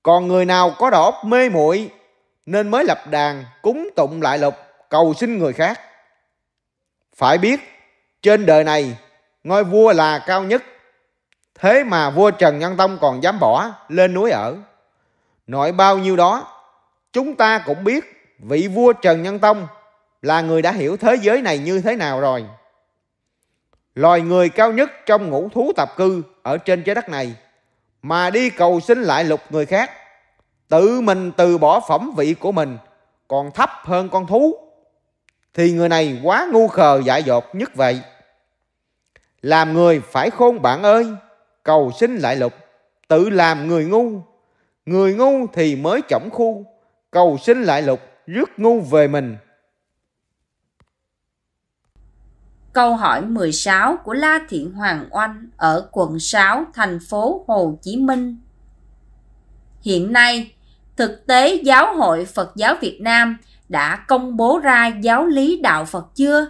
còn người nào có đỏ mê muội nên mới lập đàn cúng tụng lại lục cầu xin người khác phải biết trên đời này ngôi vua là cao nhất thế mà vua trần nhân tông còn dám bỏ lên núi ở nội bao nhiêu đó chúng ta cũng biết vị vua Trần Nhân Tông là người đã hiểu thế giới này như thế nào rồi. Loài người cao nhất trong ngũ thú tập cư ở trên trái đất này mà đi cầu xin lại lục người khác, tự mình từ bỏ phẩm vị của mình còn thấp hơn con thú thì người này quá ngu khờ dại dột nhất vậy. Làm người phải khôn bạn ơi, cầu xin lại lục, tự làm người ngu. Người ngu thì mới chổng khu, cầu xin lại lục, rước ngu về mình. Câu hỏi 16 của La Thiện Hoàng Oanh ở quận 6, thành phố Hồ Chí Minh. Hiện nay, thực tế Giáo hội Phật giáo Việt Nam đã công bố ra giáo lý đạo Phật chưa?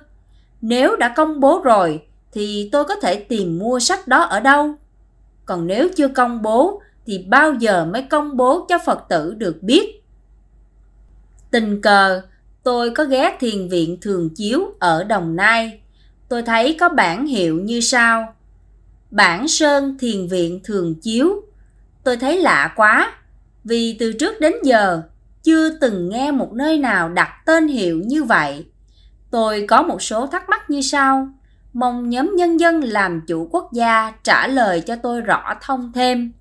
Nếu đã công bố rồi thì tôi có thể tìm mua sách đó ở đâu? Còn nếu chưa công bố thì bao giờ mới công bố cho Phật tử được biết? Tình cờ, tôi có ghé thiền viện Thường Chiếu ở Đồng Nai. Tôi thấy có bản hiệu như sau. Bản Sơn Thiền viện Thường Chiếu. Tôi thấy lạ quá, vì từ trước đến giờ chưa từng nghe một nơi nào đặt tên hiệu như vậy. Tôi có một số thắc mắc như sau. Mong nhóm nhân dân làm chủ quốc gia trả lời cho tôi rõ thông thêm.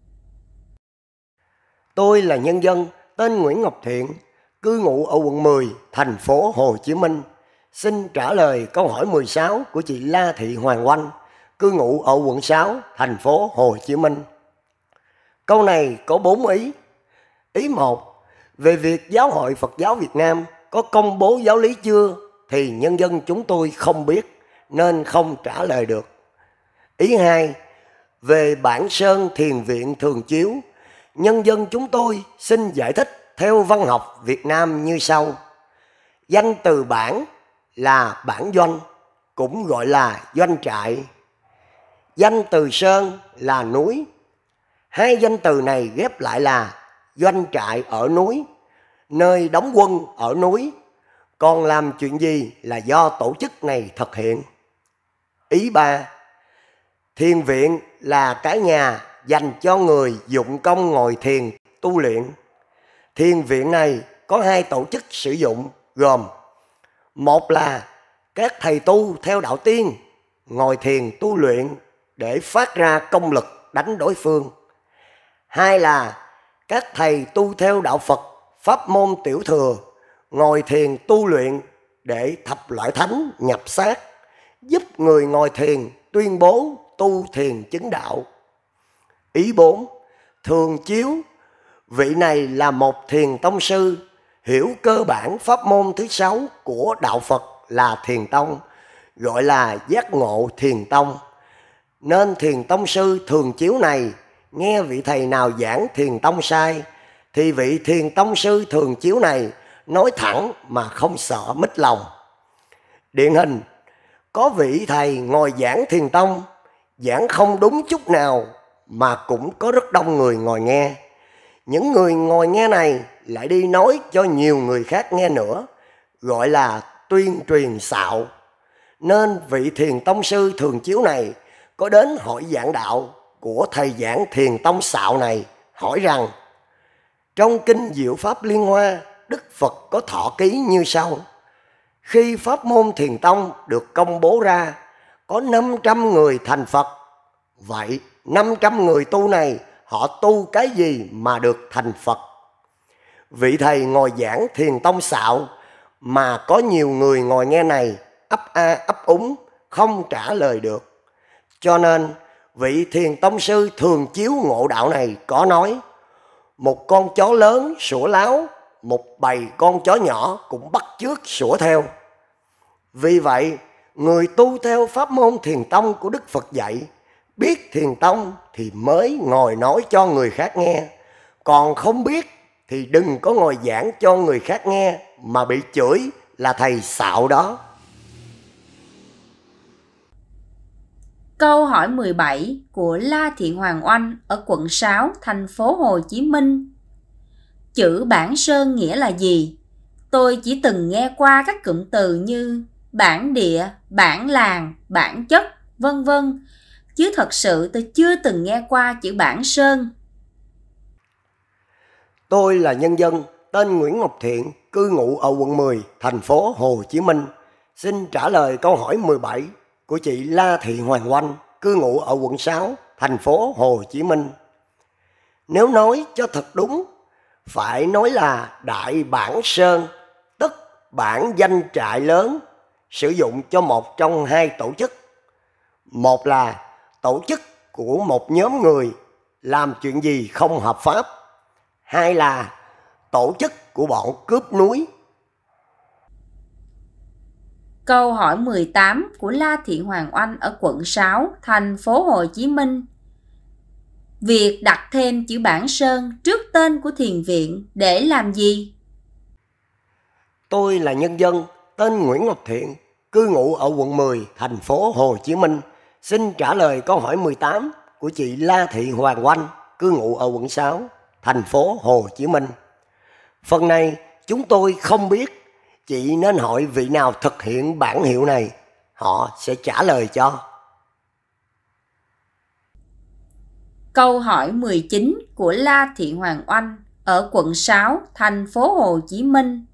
Tôi là nhân dân tên Nguyễn Ngọc Thiện, cư ngụ ở quận 10, thành phố Hồ Chí Minh, xin trả lời câu hỏi 16 của chị La Thị Hoàng Oanh, cư ngụ ở quận 6, thành phố Hồ Chí Minh. Câu này có 4 ý. Ý 1, về việc Giáo hội Phật giáo Việt Nam có công bố giáo lý chưa thì nhân dân chúng tôi không biết nên không trả lời được. Ý 2, về bản sơn thiền viện thường chiếu, nhân dân chúng tôi xin giải thích theo văn học Việt Nam như sau. Danh từ bản là bản doanh, cũng gọi là doanh trại. Danh từ sơn là núi. Hai danh từ này ghép lại là doanh trại ở núi, nơi đóng quân ở núi. Còn làm chuyện gì là do tổ chức này thực hiện. Ý ba, thiền viện là cái nhà dành cho người dụng công ngồi thiền tu luyện thiền viện này có hai tổ chức sử dụng gồm một là các thầy tu theo đạo tiên ngồi thiền tu luyện để phát ra công lực đánh đối phương. Hai là các thầy tu theo đạo Phật pháp môn tiểu thừa ngồi thiền tu luyện để thập loại thánh nhập sát giúp người ngồi thiền tuyên bố tu thiền chứng đạo. Ý bốn Thường chiếu vị này là một thiền tông sư hiểu cơ bản pháp môn thứ sáu của đạo Phật là thiền tông, gọi là giác ngộ thiền tông. Nên thiền tông sư thường chiếu này nghe vị thầy nào giảng thiền tông sai thì vị thiền tông sư thường chiếu này nói thẳng mà không sợ mít lòng. điện hình, có vị thầy ngồi giảng thiền tông, giảng không đúng chút nào mà cũng có rất đông người ngồi nghe những người ngồi nghe này lại đi nói cho nhiều người khác nghe nữa gọi là tuyên truyền xạo nên vị thiền tông sư thường chiếu này có đến hỏi giảng đạo của thầy giảng thiền tông xạo này hỏi rằng trong kinh diệu pháp liên hoa đức phật có thọ ký như sau khi pháp môn thiền tông được công bố ra có 500 người thành Phật. Vậy 500 người tu này họ tu cái gì mà được thành Phật. Vị thầy ngồi giảng thiền tông xạo mà có nhiều người ngồi nghe này ấp a à, ấp úng không trả lời được. Cho nên vị thiền tông sư thường chiếu ngộ đạo này có nói một con chó lớn sủa láo một bầy con chó nhỏ cũng bắt chước sủa theo. Vì vậy, người tu theo pháp môn thiền tông của Đức Phật dạy biết thiền tông thì mới ngồi nói cho người khác nghe còn không biết thì đừng có ngồi giảng cho người khác nghe mà bị chửi là thầy xạo đó Câu hỏi 17 của La Thị Hoàng Oanh ở quận 6, thành phố Hồ Chí Minh. Chữ bản sơn nghĩa là gì? Tôi chỉ từng nghe qua các cụm từ như bản địa, bản làng, bản chất, vân vân chứ thật sự tôi chưa từng nghe qua chữ bản sơn. Tôi là nhân dân tên Nguyễn Ngọc Thiện, cư ngụ ở quận 10, thành phố Hồ Chí Minh. Xin trả lời câu hỏi 17 của chị La Thị Hoàng Oanh, cư ngụ ở quận 6, thành phố Hồ Chí Minh. Nếu nói cho thật đúng, phải nói là Đại Bản Sơn, tức bản danh trại lớn, sử dụng cho một trong hai tổ chức. Một là tổ chức của một nhóm người làm chuyện gì không hợp pháp hai là tổ chức của bọn cướp núi Câu hỏi 18 của La Thị Hoàng Oanh ở quận 6, thành phố Hồ Chí Minh. Việc đặt thêm chữ bản sơn trước tên của thiền viện để làm gì? Tôi là nhân dân, tên Nguyễn Ngọc Thiện, cư ngụ ở quận 10, thành phố Hồ Chí Minh – xin trả lời câu hỏi 18 của chị La Thị Hoàng Oanh, cư ngụ ở quận 6, thành phố Hồ Chí Minh. Phần này chúng tôi không biết chị nên hỏi vị nào thực hiện bản hiệu này, họ sẽ trả lời cho. Câu hỏi 19 của La Thị Hoàng Oanh ở quận 6, thành phố Hồ Chí Minh.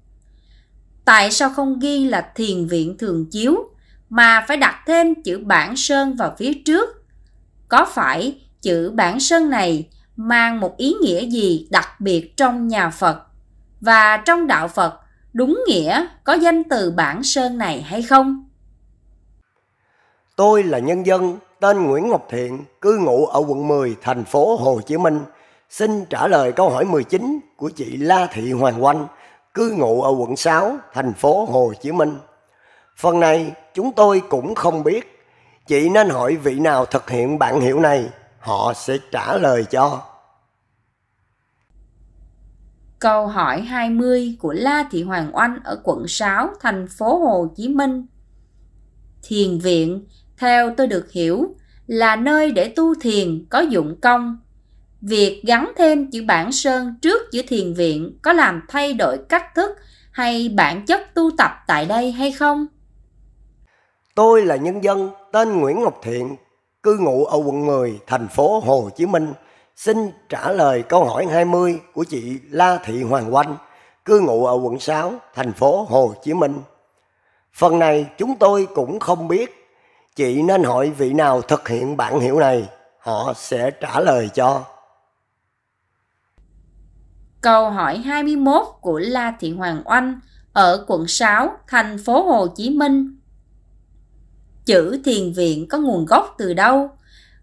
Tại sao không ghi là thiền viện thường chiếu mà phải đặt thêm chữ bản sơn vào phía trước. Có phải chữ bản sơn này mang một ý nghĩa gì đặc biệt trong nhà Phật và trong đạo Phật đúng nghĩa có danh từ bản sơn này hay không? Tôi là nhân dân tên Nguyễn Ngọc Thiện, cư ngụ ở quận 10, thành phố Hồ Chí Minh. Xin trả lời câu hỏi 19 của chị La Thị Hoàng Oanh, cư ngụ ở quận 6, thành phố Hồ Chí Minh. Phần này chúng tôi cũng không biết. Chị nên hỏi vị nào thực hiện bản hiệu này, họ sẽ trả lời cho. Câu hỏi 20 của La Thị Hoàng Oanh ở quận 6, thành phố Hồ Chí Minh. Thiền viện, theo tôi được hiểu, là nơi để tu thiền có dụng công. Việc gắn thêm chữ bản sơn trước chữ thiền viện có làm thay đổi cách thức hay bản chất tu tập tại đây hay không? Tôi là nhân dân tên Nguyễn Ngọc Thiện, cư ngụ ở quận 10, thành phố Hồ Chí Minh. Xin trả lời câu hỏi 20 của chị La Thị Hoàng Oanh, cư ngụ ở quận 6, thành phố Hồ Chí Minh. Phần này chúng tôi cũng không biết. Chị nên hỏi vị nào thực hiện bản hiểu này, họ sẽ trả lời cho. Câu hỏi 21 của La Thị Hoàng Oanh ở quận 6, thành phố Hồ Chí Minh chữ thiền viện có nguồn gốc từ đâu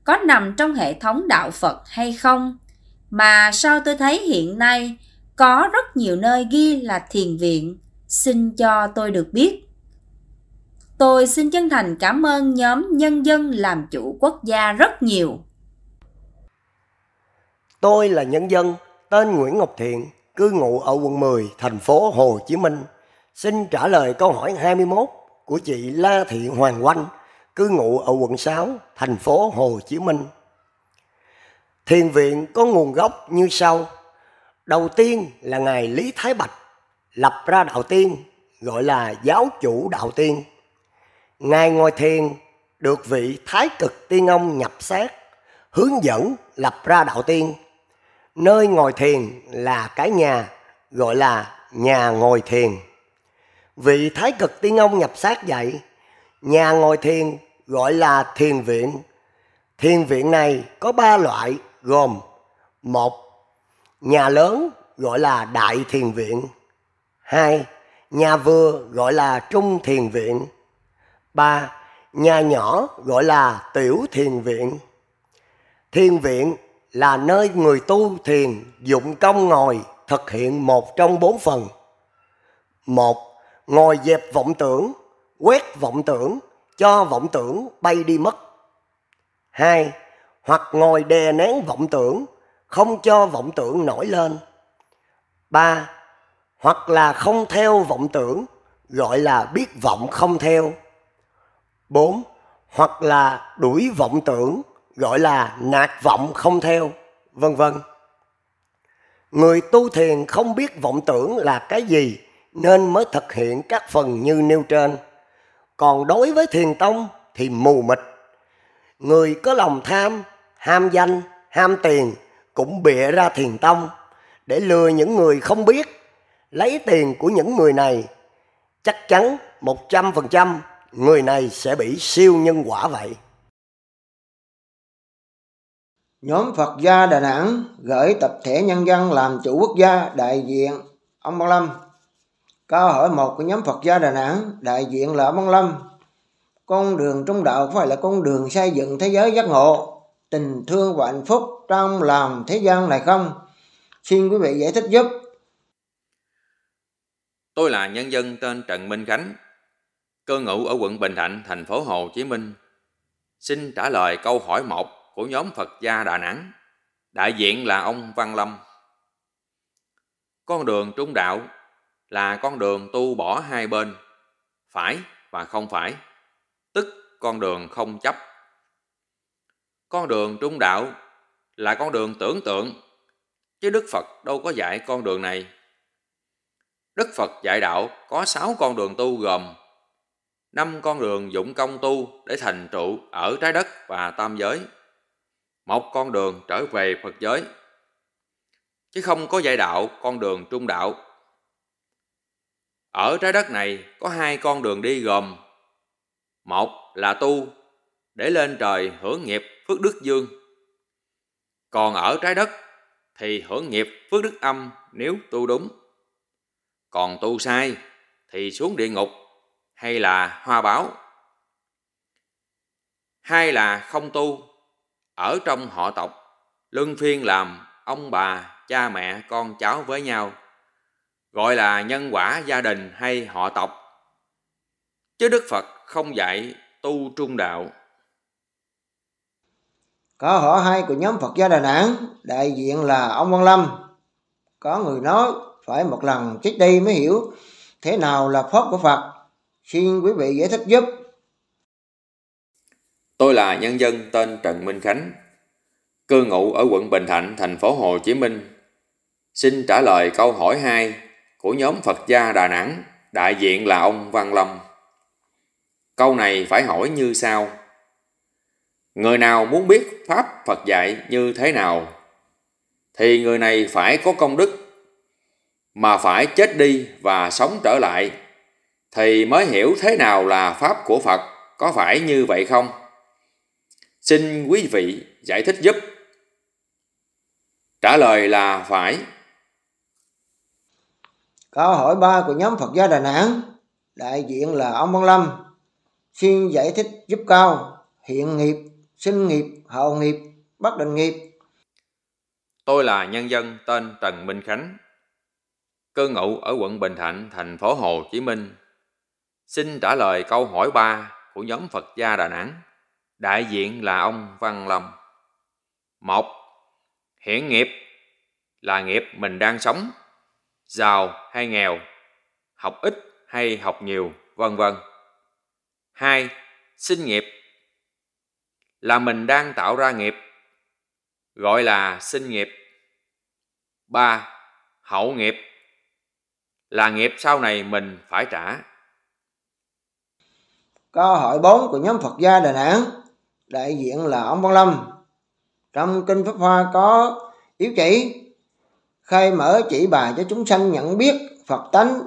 có nằm trong hệ thống đạo phật hay không mà sao tôi thấy hiện nay có rất nhiều nơi ghi là thiền viện xin cho tôi được biết tôi xin chân thành cảm ơn nhóm nhân dân làm chủ quốc gia rất nhiều tôi là nhân dân tên nguyễn ngọc thiện cư ngụ ở quận 10 thành phố hồ chí minh xin trả lời câu hỏi 21 của chị La Thị Hoàng Oanh, cư ngụ ở quận 6, thành phố Hồ Chí Minh. Thiền viện có nguồn gốc như sau. Đầu tiên là Ngài Lý Thái Bạch lập ra đạo tiên gọi là giáo chủ đạo tiên. Ngài ngồi thiền được vị Thái Cực Tiên Ông nhập sát, hướng dẫn lập ra đạo tiên. Nơi ngồi thiền là cái nhà gọi là nhà ngồi thiền. Vị thái cực tiên ông nhập sát dạy, nhà ngồi thiền gọi là thiền viện. Thiền viện này có ba loại gồm một Nhà lớn gọi là đại thiền viện. hai Nhà vừa gọi là trung thiền viện. ba Nhà nhỏ gọi là tiểu thiền viện. Thiền viện là nơi người tu thiền dụng công ngồi thực hiện một trong bốn phần. một ngồi dẹp vọng tưởng, quét vọng tưởng, cho vọng tưởng bay đi mất. 2. Hoặc ngồi đè nén vọng tưởng, không cho vọng tưởng nổi lên. 3. Hoặc là không theo vọng tưởng, gọi là biết vọng không theo. 4. Hoặc là đuổi vọng tưởng, gọi là nạt vọng không theo, vân vân. Người tu thiền không biết vọng tưởng là cái gì nên mới thực hiện các phần như nêu trên. Còn đối với thiền tông thì mù mịt. Người có lòng tham, ham danh, ham tiền cũng bịa ra thiền tông để lừa những người không biết lấy tiền của những người này. Chắc chắn 100% người này sẽ bị siêu nhân quả vậy. Nhóm Phật gia Đà Nẵng gửi tập thể nhân dân làm chủ quốc gia đại diện ông Ba Lâm Câu hỏi một của nhóm Phật gia Đà Nẵng, đại diện là Văn Lâm. Con đường trung đạo phải là con đường xây dựng thế giới giác ngộ, tình thương và hạnh phúc trong lòng thế gian này không? Xin quý vị giải thích giúp. Tôi là nhân dân tên Trần Minh Khánh, cư ngụ ở quận Bình Thạnh, thành phố Hồ Chí Minh. Xin trả lời câu hỏi một của nhóm Phật gia Đà Nẵng, đại diện là ông Văn Lâm. Con đường trung đạo là con đường tu bỏ hai bên, phải và không phải, tức con đường không chấp. Con đường trung đạo là con đường tưởng tượng, chứ Đức Phật đâu có dạy con đường này. Đức Phật dạy đạo có sáu con đường tu gồm năm con đường dụng công tu để thành trụ ở trái đất và tam giới, một con đường trở về Phật giới, chứ không có dạy đạo con đường trung đạo ở trái đất này có hai con đường đi gồm Một là tu để lên trời hưởng nghiệp phước đức dương Còn ở trái đất thì hưởng nghiệp phước đức âm nếu tu đúng Còn tu sai thì xuống địa ngục hay là hoa báo Hai là không tu Ở trong họ tộc Luân phiên làm ông bà cha mẹ con cháu với nhau gọi là nhân quả gia đình hay họ tộc. Chứ Đức Phật không dạy tu trung đạo. Có họ hai của nhóm Phật gia Đà Nẵng, đại diện là ông Văn Lâm. Có người nói phải một lần chết đi mới hiểu thế nào là Pháp của Phật. Xin quý vị giải thích giúp. Tôi là nhân dân tên Trần Minh Khánh, cư ngụ ở quận Bình Thạnh, thành phố Hồ Chí Minh. Xin trả lời câu hỏi hai của nhóm Phật gia Đà Nẵng, đại diện là ông Văn Lâm. Câu này phải hỏi như sau. Người nào muốn biết Pháp Phật dạy như thế nào, thì người này phải có công đức, mà phải chết đi và sống trở lại, thì mới hiểu thế nào là Pháp của Phật, có phải như vậy không? Xin quý vị giải thích giúp. Trả lời là phải. Phải. Câu hỏi 3 của nhóm Phật giáo Đà Nẵng, đại diện là ông Văn Lâm, xin giải thích giúp cao hiện nghiệp, sinh nghiệp, hậu nghiệp, bất định nghiệp. Tôi là nhân dân tên Trần Minh Khánh, cư ngụ ở quận Bình Thạnh, thành phố Hồ Chí Minh. Xin trả lời câu hỏi 3 của nhóm Phật gia Đà Nẵng, đại diện là ông Văn Lâm. một hiện nghiệp là nghiệp mình đang sống giàu hay nghèo, học ít hay học nhiều, vân vân. 2. Sinh nghiệp là mình đang tạo ra nghiệp, gọi là sinh nghiệp. 3. Hậu nghiệp là nghiệp sau này mình phải trả. Câu hỏi 4 của nhóm Phật gia Đà Nẵng, đại diện là ông Văn Lâm. Trong kinh Pháp Hoa có yếu chỉ khai mở chỉ bài cho chúng sanh nhận biết Phật tánh.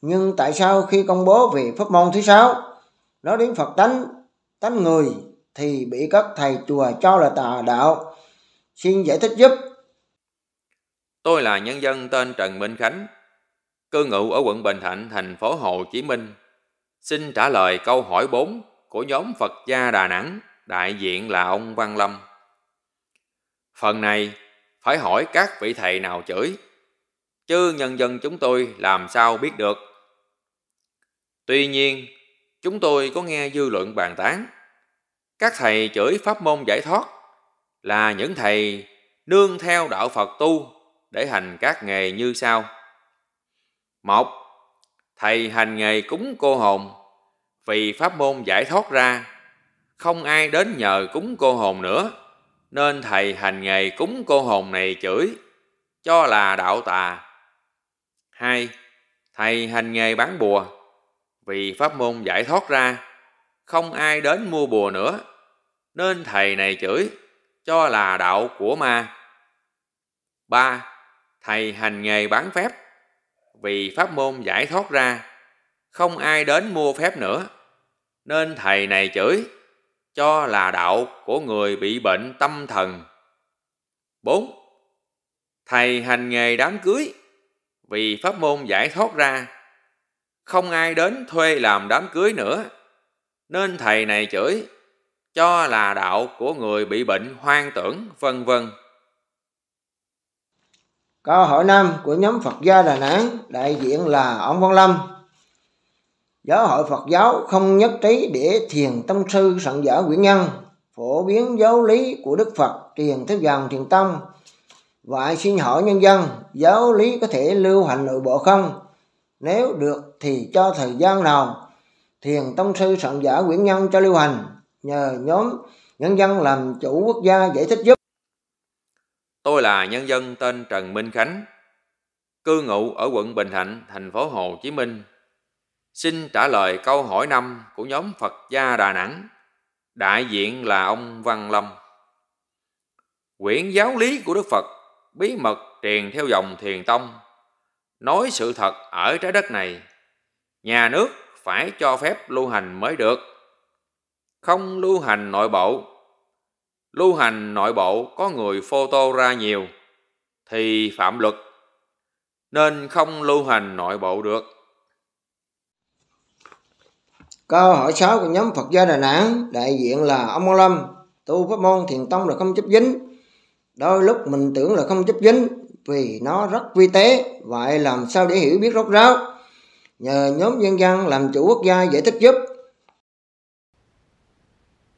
Nhưng tại sao khi công bố về pháp môn thứ sáu, nó đến Phật tánh, tánh người thì bị các thầy chùa cho là tà đạo? Xin giải thích giúp. Tôi là nhân dân tên Trần Minh Khánh, cư ngụ ở quận Bình Thạnh, thành phố Hồ Chí Minh. Xin trả lời câu hỏi 4 của nhóm Phật gia Đà Nẵng, đại diện là ông Văn Lâm. Phần này phải hỏi các vị thầy nào chửi, chứ nhân dân chúng tôi làm sao biết được. Tuy nhiên, chúng tôi có nghe dư luận bàn tán, các thầy chửi pháp môn giải thoát là những thầy nương theo đạo Phật tu để hành các nghề như sau. Một, thầy hành nghề cúng cô hồn, vì pháp môn giải thoát ra, không ai đến nhờ cúng cô hồn nữa nên thầy hành nghề cúng cô hồn này chửi, cho là đạo tà. hai Thầy hành nghề bán bùa, vì pháp môn giải thoát ra, không ai đến mua bùa nữa, nên thầy này chửi, cho là đạo của ma. ba Thầy hành nghề bán phép, vì pháp môn giải thoát ra, không ai đến mua phép nữa, nên thầy này chửi, cho là đạo của người bị bệnh tâm thần. 4. Thầy hành nghề đám cưới vì pháp môn giải thoát ra. Không ai đến thuê làm đám cưới nữa, nên thầy này chửi cho là đạo của người bị bệnh hoang tưởng, vân vân. Câu hỏi năm của nhóm Phật gia Đà Nẵng, đại diện là ông Văn Lâm. Giáo hội Phật giáo không nhất trí để thiền tâm sư soạn giả Nguyễn Nhân phổ biến giáo lý của Đức Phật truyền theo dòng thiền tông. Vậy xin hỏi nhân dân, giáo lý có thể lưu hành nội bộ không? Nếu được thì cho thời gian nào thiền tông sư soạn giả Nguyễn Nhân cho lưu hành nhờ nhóm nhân dân làm chủ quốc gia giải thích giúp. Tôi là nhân dân tên Trần Minh Khánh, cư ngụ ở quận Bình Thạnh, thành phố Hồ Chí Minh, xin trả lời câu hỏi năm của nhóm Phật gia Đà Nẵng, đại diện là ông Văn Lâm. Quyển giáo lý của Đức Phật bí mật truyền theo dòng thiền tông, nói sự thật ở trái đất này, nhà nước phải cho phép lưu hành mới được. Không lưu hành nội bộ, lưu hành nội bộ có người photo ra nhiều thì phạm luật, nên không lưu hành nội bộ được Câu hỏi 6 của nhóm Phật gia Đà Nẵng, đại diện là ông Môn Lâm, tu pháp môn thiền tông là không chấp dính. Đôi lúc mình tưởng là không chấp dính vì nó rất vi tế, vậy làm sao để hiểu biết rốt ráo? Nhờ nhóm dân dân làm chủ quốc gia giải thích giúp.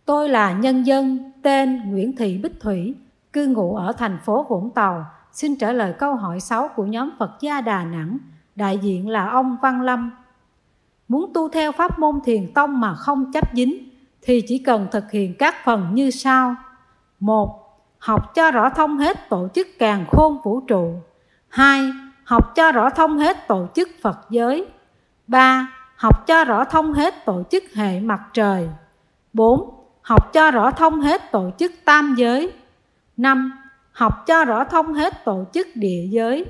Tôi là nhân dân tên Nguyễn Thị Bích Thủy, cư ngụ ở thành phố Vũng Tàu, xin trả lời câu hỏi 6 của nhóm Phật gia Đà Nẵng, đại diện là ông Văn Lâm, muốn tu theo pháp môn thiền tông mà không chấp dính thì chỉ cần thực hiện các phần như sau một học cho rõ thông hết tổ chức càng khôn vũ trụ hai học cho rõ thông hết tổ chức phật giới ba học cho rõ thông hết tổ chức hệ mặt trời bốn học cho rõ thông hết tổ chức tam giới năm học cho rõ thông hết tổ chức địa giới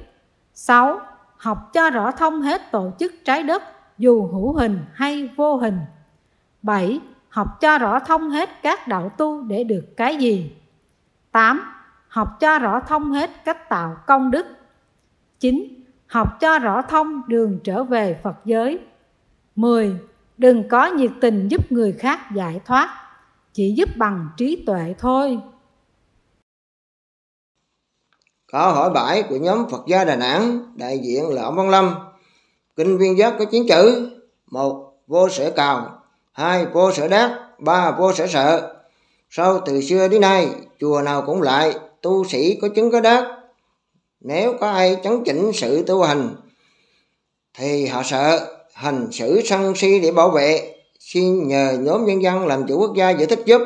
sáu học cho rõ thông hết tổ chức trái đất dù hữu hình hay vô hình. 7. Học cho rõ thông hết các đạo tu để được cái gì? 8. Học cho rõ thông hết cách tạo công đức. 9. Học cho rõ thông đường trở về Phật giới. 10. Đừng có nhiệt tình giúp người khác giải thoát, chỉ giúp bằng trí tuệ thôi. Có hỏi bãi của nhóm Phật gia Đà Nẵng, đại diện là ông Văn Lâm, kinh viên giác có chín chữ một vô sở cào hai vô sở đát ba vô sở sợ sau từ xưa đến nay chùa nào cũng lại tu sĩ có chứng có đắc nếu có ai chấn chỉnh sự tu hành thì họ sợ hành xử sân si để bảo vệ xin nhờ nhóm nhân dân làm chủ quốc gia giải thích giúp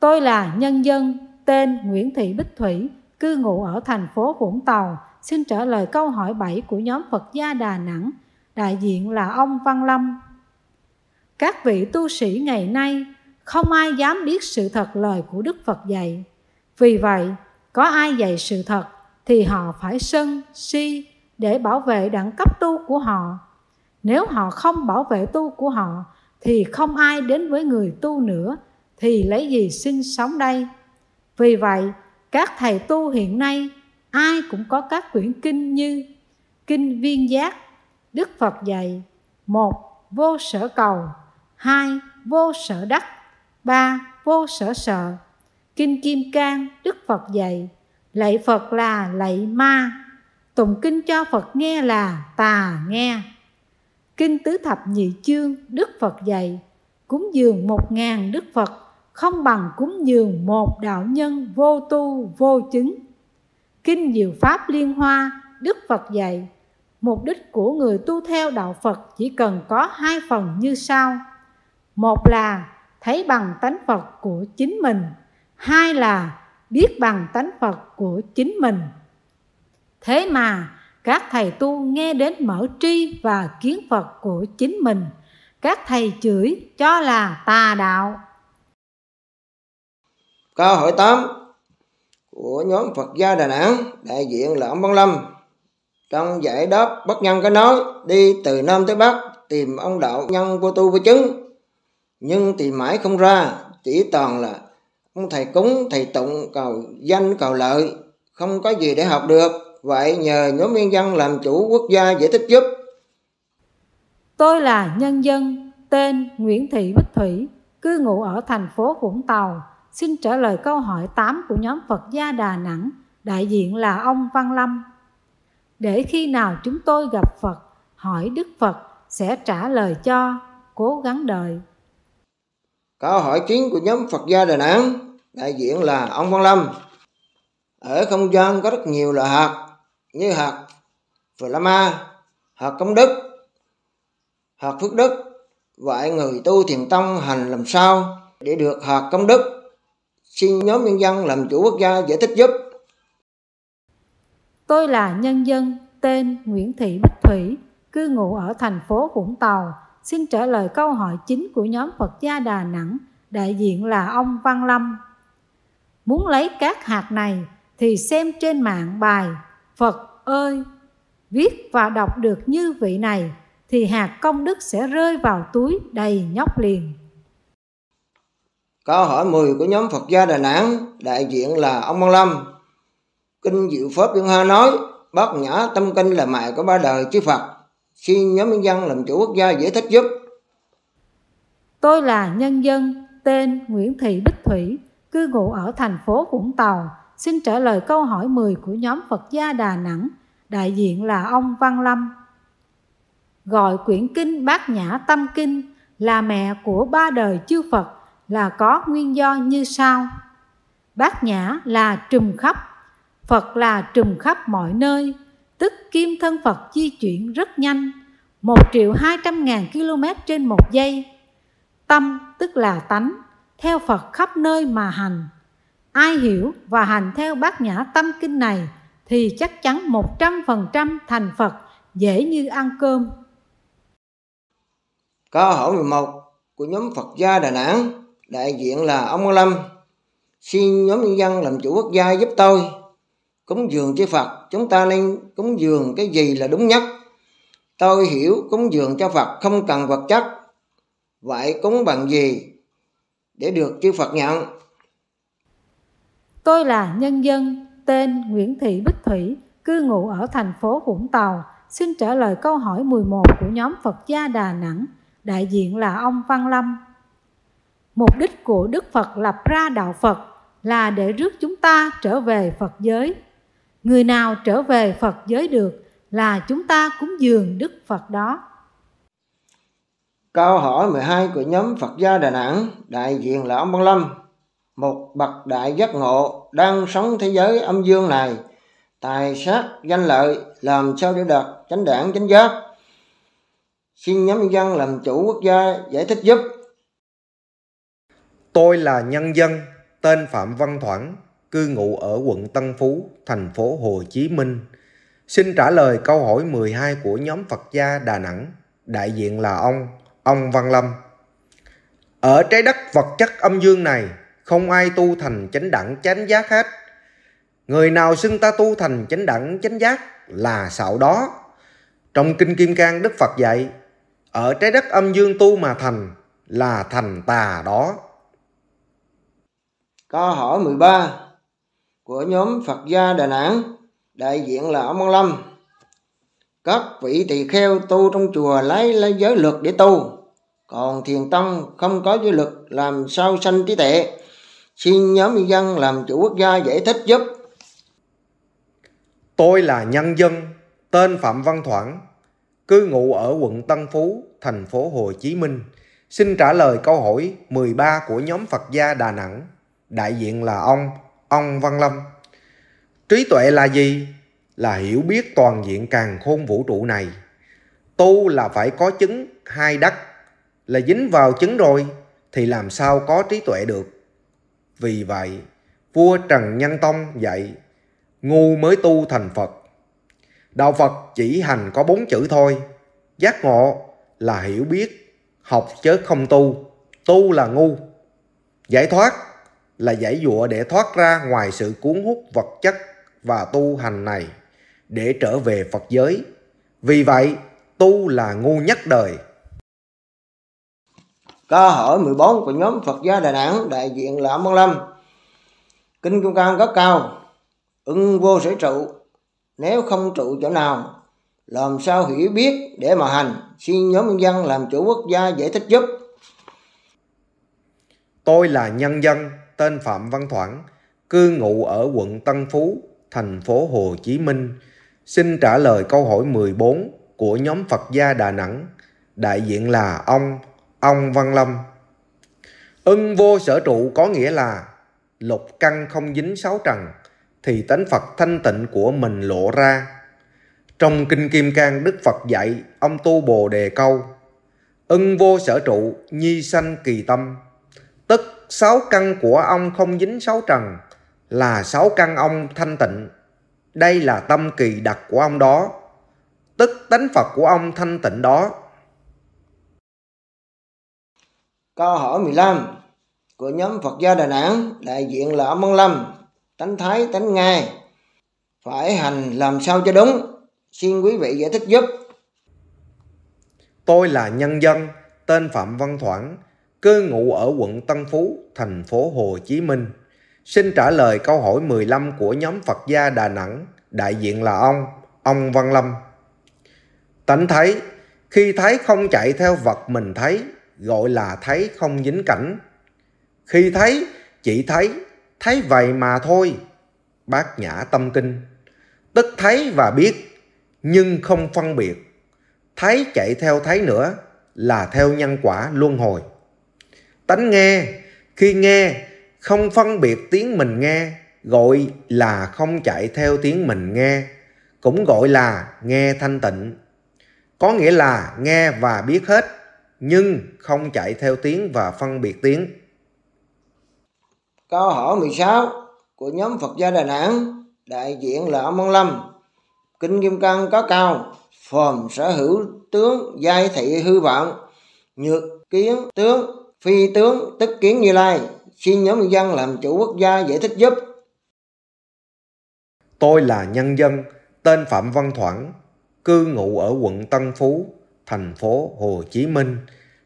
tôi là nhân dân tên Nguyễn Thị Bích Thủy cư ngụ ở thành phố Vũng Tàu xin trả lời câu hỏi 7 của nhóm Phật gia Đà Nẵng, đại diện là ông Văn Lâm. Các vị tu sĩ ngày nay không ai dám biết sự thật lời của Đức Phật dạy. Vì vậy, có ai dạy sự thật thì họ phải sân, si để bảo vệ đẳng cấp tu của họ. Nếu họ không bảo vệ tu của họ thì không ai đến với người tu nữa thì lấy gì sinh sống đây? Vì vậy, các thầy tu hiện nay ai cũng có các quyển kinh như kinh viên giác đức phật dạy một vô sở cầu hai vô sở đắc ba vô sở sợ kinh kim cang đức phật dạy lạy phật là lạy ma tụng kinh cho phật nghe là tà nghe kinh tứ thập nhị chương đức phật dạy cúng dường một ngàn đức phật không bằng cúng dường một đạo nhân vô tu vô chứng Kinh Diệu Pháp Liên Hoa, Đức Phật dạy, mục đích của người tu theo đạo Phật chỉ cần có hai phần như sau. Một là thấy bằng tánh Phật của chính mình, hai là biết bằng tánh Phật của chính mình. Thế mà các thầy tu nghe đến mở tri và kiến Phật của chính mình, các thầy chửi cho là tà đạo. Câu hỏi 8 của nhóm Phật gia Đà Nẵng, đại diện là ông Văn Lâm. Trong giải đáp bất nhân có nói, đi từ Nam tới Bắc tìm ông đạo nhân vô tu vô chứng, nhưng tìm mãi không ra, chỉ toàn là ông thầy cúng, thầy tụng cầu danh cầu lợi, không có gì để học được. Vậy nhờ nhóm nhân dân làm chủ quốc gia giải thích giúp. Tôi là nhân dân tên Nguyễn Thị Bích Thủy, cư ngụ ở thành phố Vũng Tàu, xin trả lời câu hỏi 8 của nhóm Phật gia Đà Nẵng, đại diện là ông Văn Lâm. Để khi nào chúng tôi gặp Phật, hỏi Đức Phật sẽ trả lời cho, cố gắng đợi. Câu hỏi 9 của nhóm Phật gia Đà Nẵng, đại diện là ông Văn Lâm. Ở không gian có rất nhiều loại hạt, như hạt phật Flama, hạt công đức, hạt phước đức. Vậy người tu thiền tông hành làm sao để được hạt công đức xin nhóm nhân dân làm chủ quốc gia giải thích giúp. Tôi là nhân dân tên Nguyễn Thị Bích Thủy, cư ngụ ở thành phố Vũng Tàu, xin trả lời câu hỏi chính của nhóm Phật gia Đà Nẵng, đại diện là ông Văn Lâm. Muốn lấy các hạt này thì xem trên mạng bài Phật ơi, viết và đọc được như vị này thì hạt công đức sẽ rơi vào túi đầy nhóc liền. Câu hỏi 10 của nhóm Phật gia Đà Nẵng, đại diện là ông Văn Lâm. Kinh Diệu Pháp Liên Hoa nói, bát nhã tâm kinh là mẹ của ba đời chư Phật. Xin nhóm nhân dân làm chủ quốc gia giải thích giúp. Tôi là nhân dân tên Nguyễn Thị Bích Thủy, cư ngụ ở thành phố Vũng Tàu. Xin trả lời câu hỏi 10 của nhóm Phật gia Đà Nẵng, đại diện là ông Văn Lâm. Gọi quyển kinh Bát Nhã Tâm Kinh là mẹ của ba đời chư Phật là có nguyên do như sau bát nhã là trùm khắp phật là trùm khắp mọi nơi tức kim thân phật di chuyển rất nhanh một triệu hai trăm ngàn km trên một giây tâm tức là tánh theo phật khắp nơi mà hành ai hiểu và hành theo bát nhã tâm kinh này thì chắc chắn một trăm phần trăm thành Phật dễ như ăn cơm. Câu hỏi 11 của nhóm Phật gia Đà Nẵng đại diện là ông Lâm xin nhóm nhân dân làm chủ quốc gia giúp tôi cúng dường cho Phật chúng ta nên cúng dường cái gì là đúng nhất tôi hiểu cúng dường cho Phật không cần vật chất vậy cúng bằng gì để được chư Phật nhận tôi là nhân dân tên Nguyễn Thị Bích Thủy cư ngụ ở thành phố Vũng Tàu xin trả lời câu hỏi 11 của nhóm Phật gia Đà Nẵng đại diện là ông Văn Lâm mục đích của đức phật lập ra đạo phật là để rước chúng ta trở về phật giới người nào trở về phật giới được là chúng ta cúng dường đức phật đó Câu hỏi 12 của nhóm Phật gia Đà Nẵng, đại diện là ông Văn Lâm, một bậc đại giác ngộ đang sống thế giới âm dương này, tài sát danh lợi làm sao để đạt chánh đảng chánh giác. Xin nhóm nhân dân làm chủ quốc gia giải thích giúp Tôi là nhân dân tên Phạm Văn Thoảng, cư ngụ ở quận Tân Phú, thành phố Hồ Chí Minh. Xin trả lời câu hỏi 12 của nhóm Phật gia Đà Nẵng, đại diện là ông, ông Văn Lâm. Ở trái đất vật chất âm dương này, không ai tu thành chánh đẳng chánh giác hết. Người nào xưng ta tu thành chánh đẳng chánh giác là xạo đó. Trong Kinh Kim Cang Đức Phật dạy, ở trái đất âm dương tu mà thành là thành tà đó câu hỏi 13 của nhóm Phật gia Đà Nẵng đại diện là ông Mong Lâm các vị tỳ kheo tu trong chùa lấy lấy giới luật để tu còn thiền tông không có giới luật làm sao sanh trí tệ xin nhóm dân làm chủ quốc gia giải thích giúp tôi là nhân dân tên Phạm Văn Thoảng cư ngụ ở quận Tân Phú thành phố Hồ Chí Minh xin trả lời câu hỏi 13 của nhóm Phật gia Đà Nẵng đại diện là ông ông văn lâm trí tuệ là gì là hiểu biết toàn diện càng khôn vũ trụ này tu là phải có chứng hai đắc là dính vào chứng rồi thì làm sao có trí tuệ được vì vậy vua trần nhân tông dạy ngu mới tu thành phật đạo phật chỉ hành có bốn chữ thôi giác ngộ là hiểu biết học chớ không tu tu là ngu giải thoát là giải dụa để thoát ra ngoài sự cuốn hút vật chất và tu hành này để trở về Phật giới. Vì vậy, tu là ngu nhất đời. Câu hỏi 14 của nhóm Phật gia Đà Nẵng đại diện là Môn Lâm. Kinh Kim Cang rất cao, ưng vô sở trụ, nếu không trụ chỗ nào, làm sao hiểu biết để mà hành, xin nhóm nhân dân làm chủ quốc gia giải thích giúp. Tôi là nhân dân, tên Phạm Văn Thoảng, cư ngụ ở quận Tân Phú, thành phố Hồ Chí Minh, xin trả lời câu hỏi 14 của nhóm Phật gia Đà Nẵng, đại diện là ông, ông Văn Lâm. Ưng vô sở trụ có nghĩa là lục căn không dính sáu trần, thì tánh Phật thanh tịnh của mình lộ ra. Trong Kinh Kim Cang Đức Phật dạy ông tu Bồ Đề Câu, Ưng vô sở trụ, nhi sanh kỳ tâm, sáu căn của ông không dính sáu trần là sáu căn ông thanh tịnh. Đây là tâm kỳ đặc của ông đó, tức tánh Phật của ông thanh tịnh đó. Câu hỏi 15 của nhóm Phật gia Đà Nẵng, đại diện là ông Mong Lâm, tánh thái, tánh Ngay Phải hành làm sao cho đúng? Xin quý vị giải thích giúp. Tôi là nhân dân, tên Phạm Văn Thoảng, cư ngụ ở quận Tân Phú, thành phố Hồ Chí Minh. Xin trả lời câu hỏi 15 của nhóm Phật gia Đà Nẵng, đại diện là ông, ông Văn Lâm. Tánh thấy, khi thấy không chạy theo vật mình thấy, gọi là thấy không dính cảnh. Khi thấy, chỉ thấy, thấy vậy mà thôi. Bác Nhã Tâm Kinh, tức thấy và biết, nhưng không phân biệt. Thấy chạy theo thấy nữa là theo nhân quả luân hồi tánh nghe khi nghe không phân biệt tiếng mình nghe gọi là không chạy theo tiếng mình nghe cũng gọi là nghe thanh tịnh có nghĩa là nghe và biết hết nhưng không chạy theo tiếng và phân biệt tiếng câu hỏi 16 của nhóm Phật gia Đà Nẵng đại diện là ông Mông Lâm kinh Kim Cang có cao phòm sở hữu tướng giai thị hư vọng nhược kiến tướng phi tướng tức kiến như lai xin nhóm nhân dân làm chủ quốc gia giải thích giúp tôi là nhân dân tên phạm văn thoảng cư ngụ ở quận tân phú thành phố hồ chí minh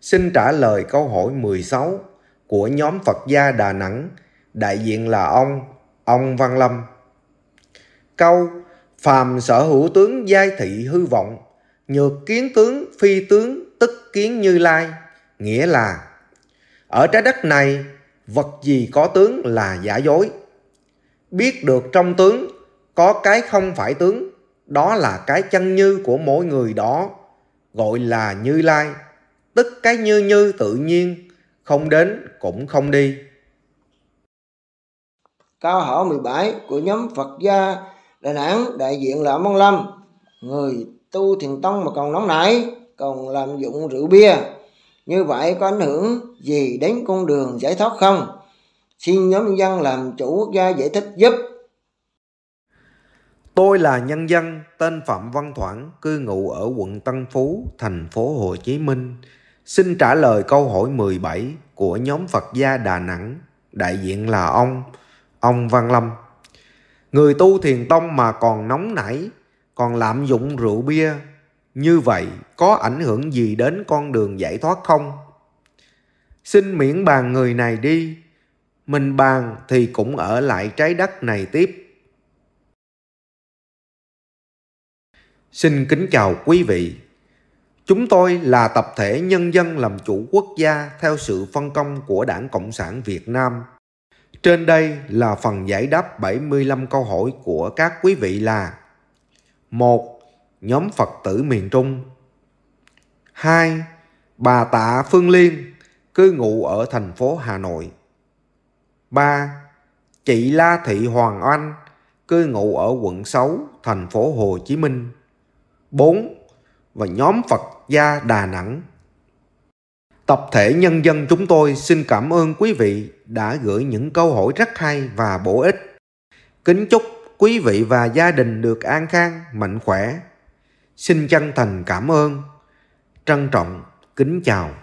xin trả lời câu hỏi 16 của nhóm Phật gia Đà Nẵng, đại diện là ông, ông Văn Lâm. Câu, phàm sở hữu tướng giai thị hư vọng, nhược kiến tướng phi tướng tức kiến như lai, nghĩa là ở trái đất này, vật gì có tướng là giả dối. Biết được trong tướng có cái không phải tướng, đó là cái chân như của mỗi người đó, gọi là Như Lai, tức cái như như tự nhiên, không đến cũng không đi. Cao hỏi 17 của nhóm Phật gia Đà Nẵng đại diện là Mông Lâm, người tu thiền tông mà còn nóng nảy, còn làm dụng rượu bia, như vậy có ảnh hưởng gì đến con đường giải thoát không? Xin nhóm nhân dân làm chủ quốc gia giải thích giúp. Tôi là nhân dân tên Phạm Văn Thoản cư ngụ ở quận Tân Phú, thành phố Hồ Chí Minh. Xin trả lời câu hỏi 17 của nhóm Phật gia Đà Nẵng, đại diện là ông, ông Văn Lâm. Người tu thiền tông mà còn nóng nảy, còn lạm dụng rượu bia, như vậy có ảnh hưởng gì đến con đường giải thoát không? Xin miễn bàn người này đi, mình bàn thì cũng ở lại trái đất này tiếp. Xin kính chào quý vị. Chúng tôi là tập thể nhân dân làm chủ quốc gia theo sự phân công của Đảng Cộng sản Việt Nam. Trên đây là phần giải đáp 75 câu hỏi của các quý vị là: một nhóm Phật tử miền Trung. 2. Bà Tạ Phương Liên, cư ngụ ở thành phố Hà Nội. 3. Chị La Thị Hoàng Oanh, cư ngụ ở quận 6, thành phố Hồ Chí Minh. 4. Và nhóm Phật gia Đà Nẵng. Tập thể nhân dân chúng tôi xin cảm ơn quý vị đã gửi những câu hỏi rất hay và bổ ích. Kính chúc quý vị và gia đình được an khang, mạnh khỏe xin chân thành cảm ơn trân trọng kính chào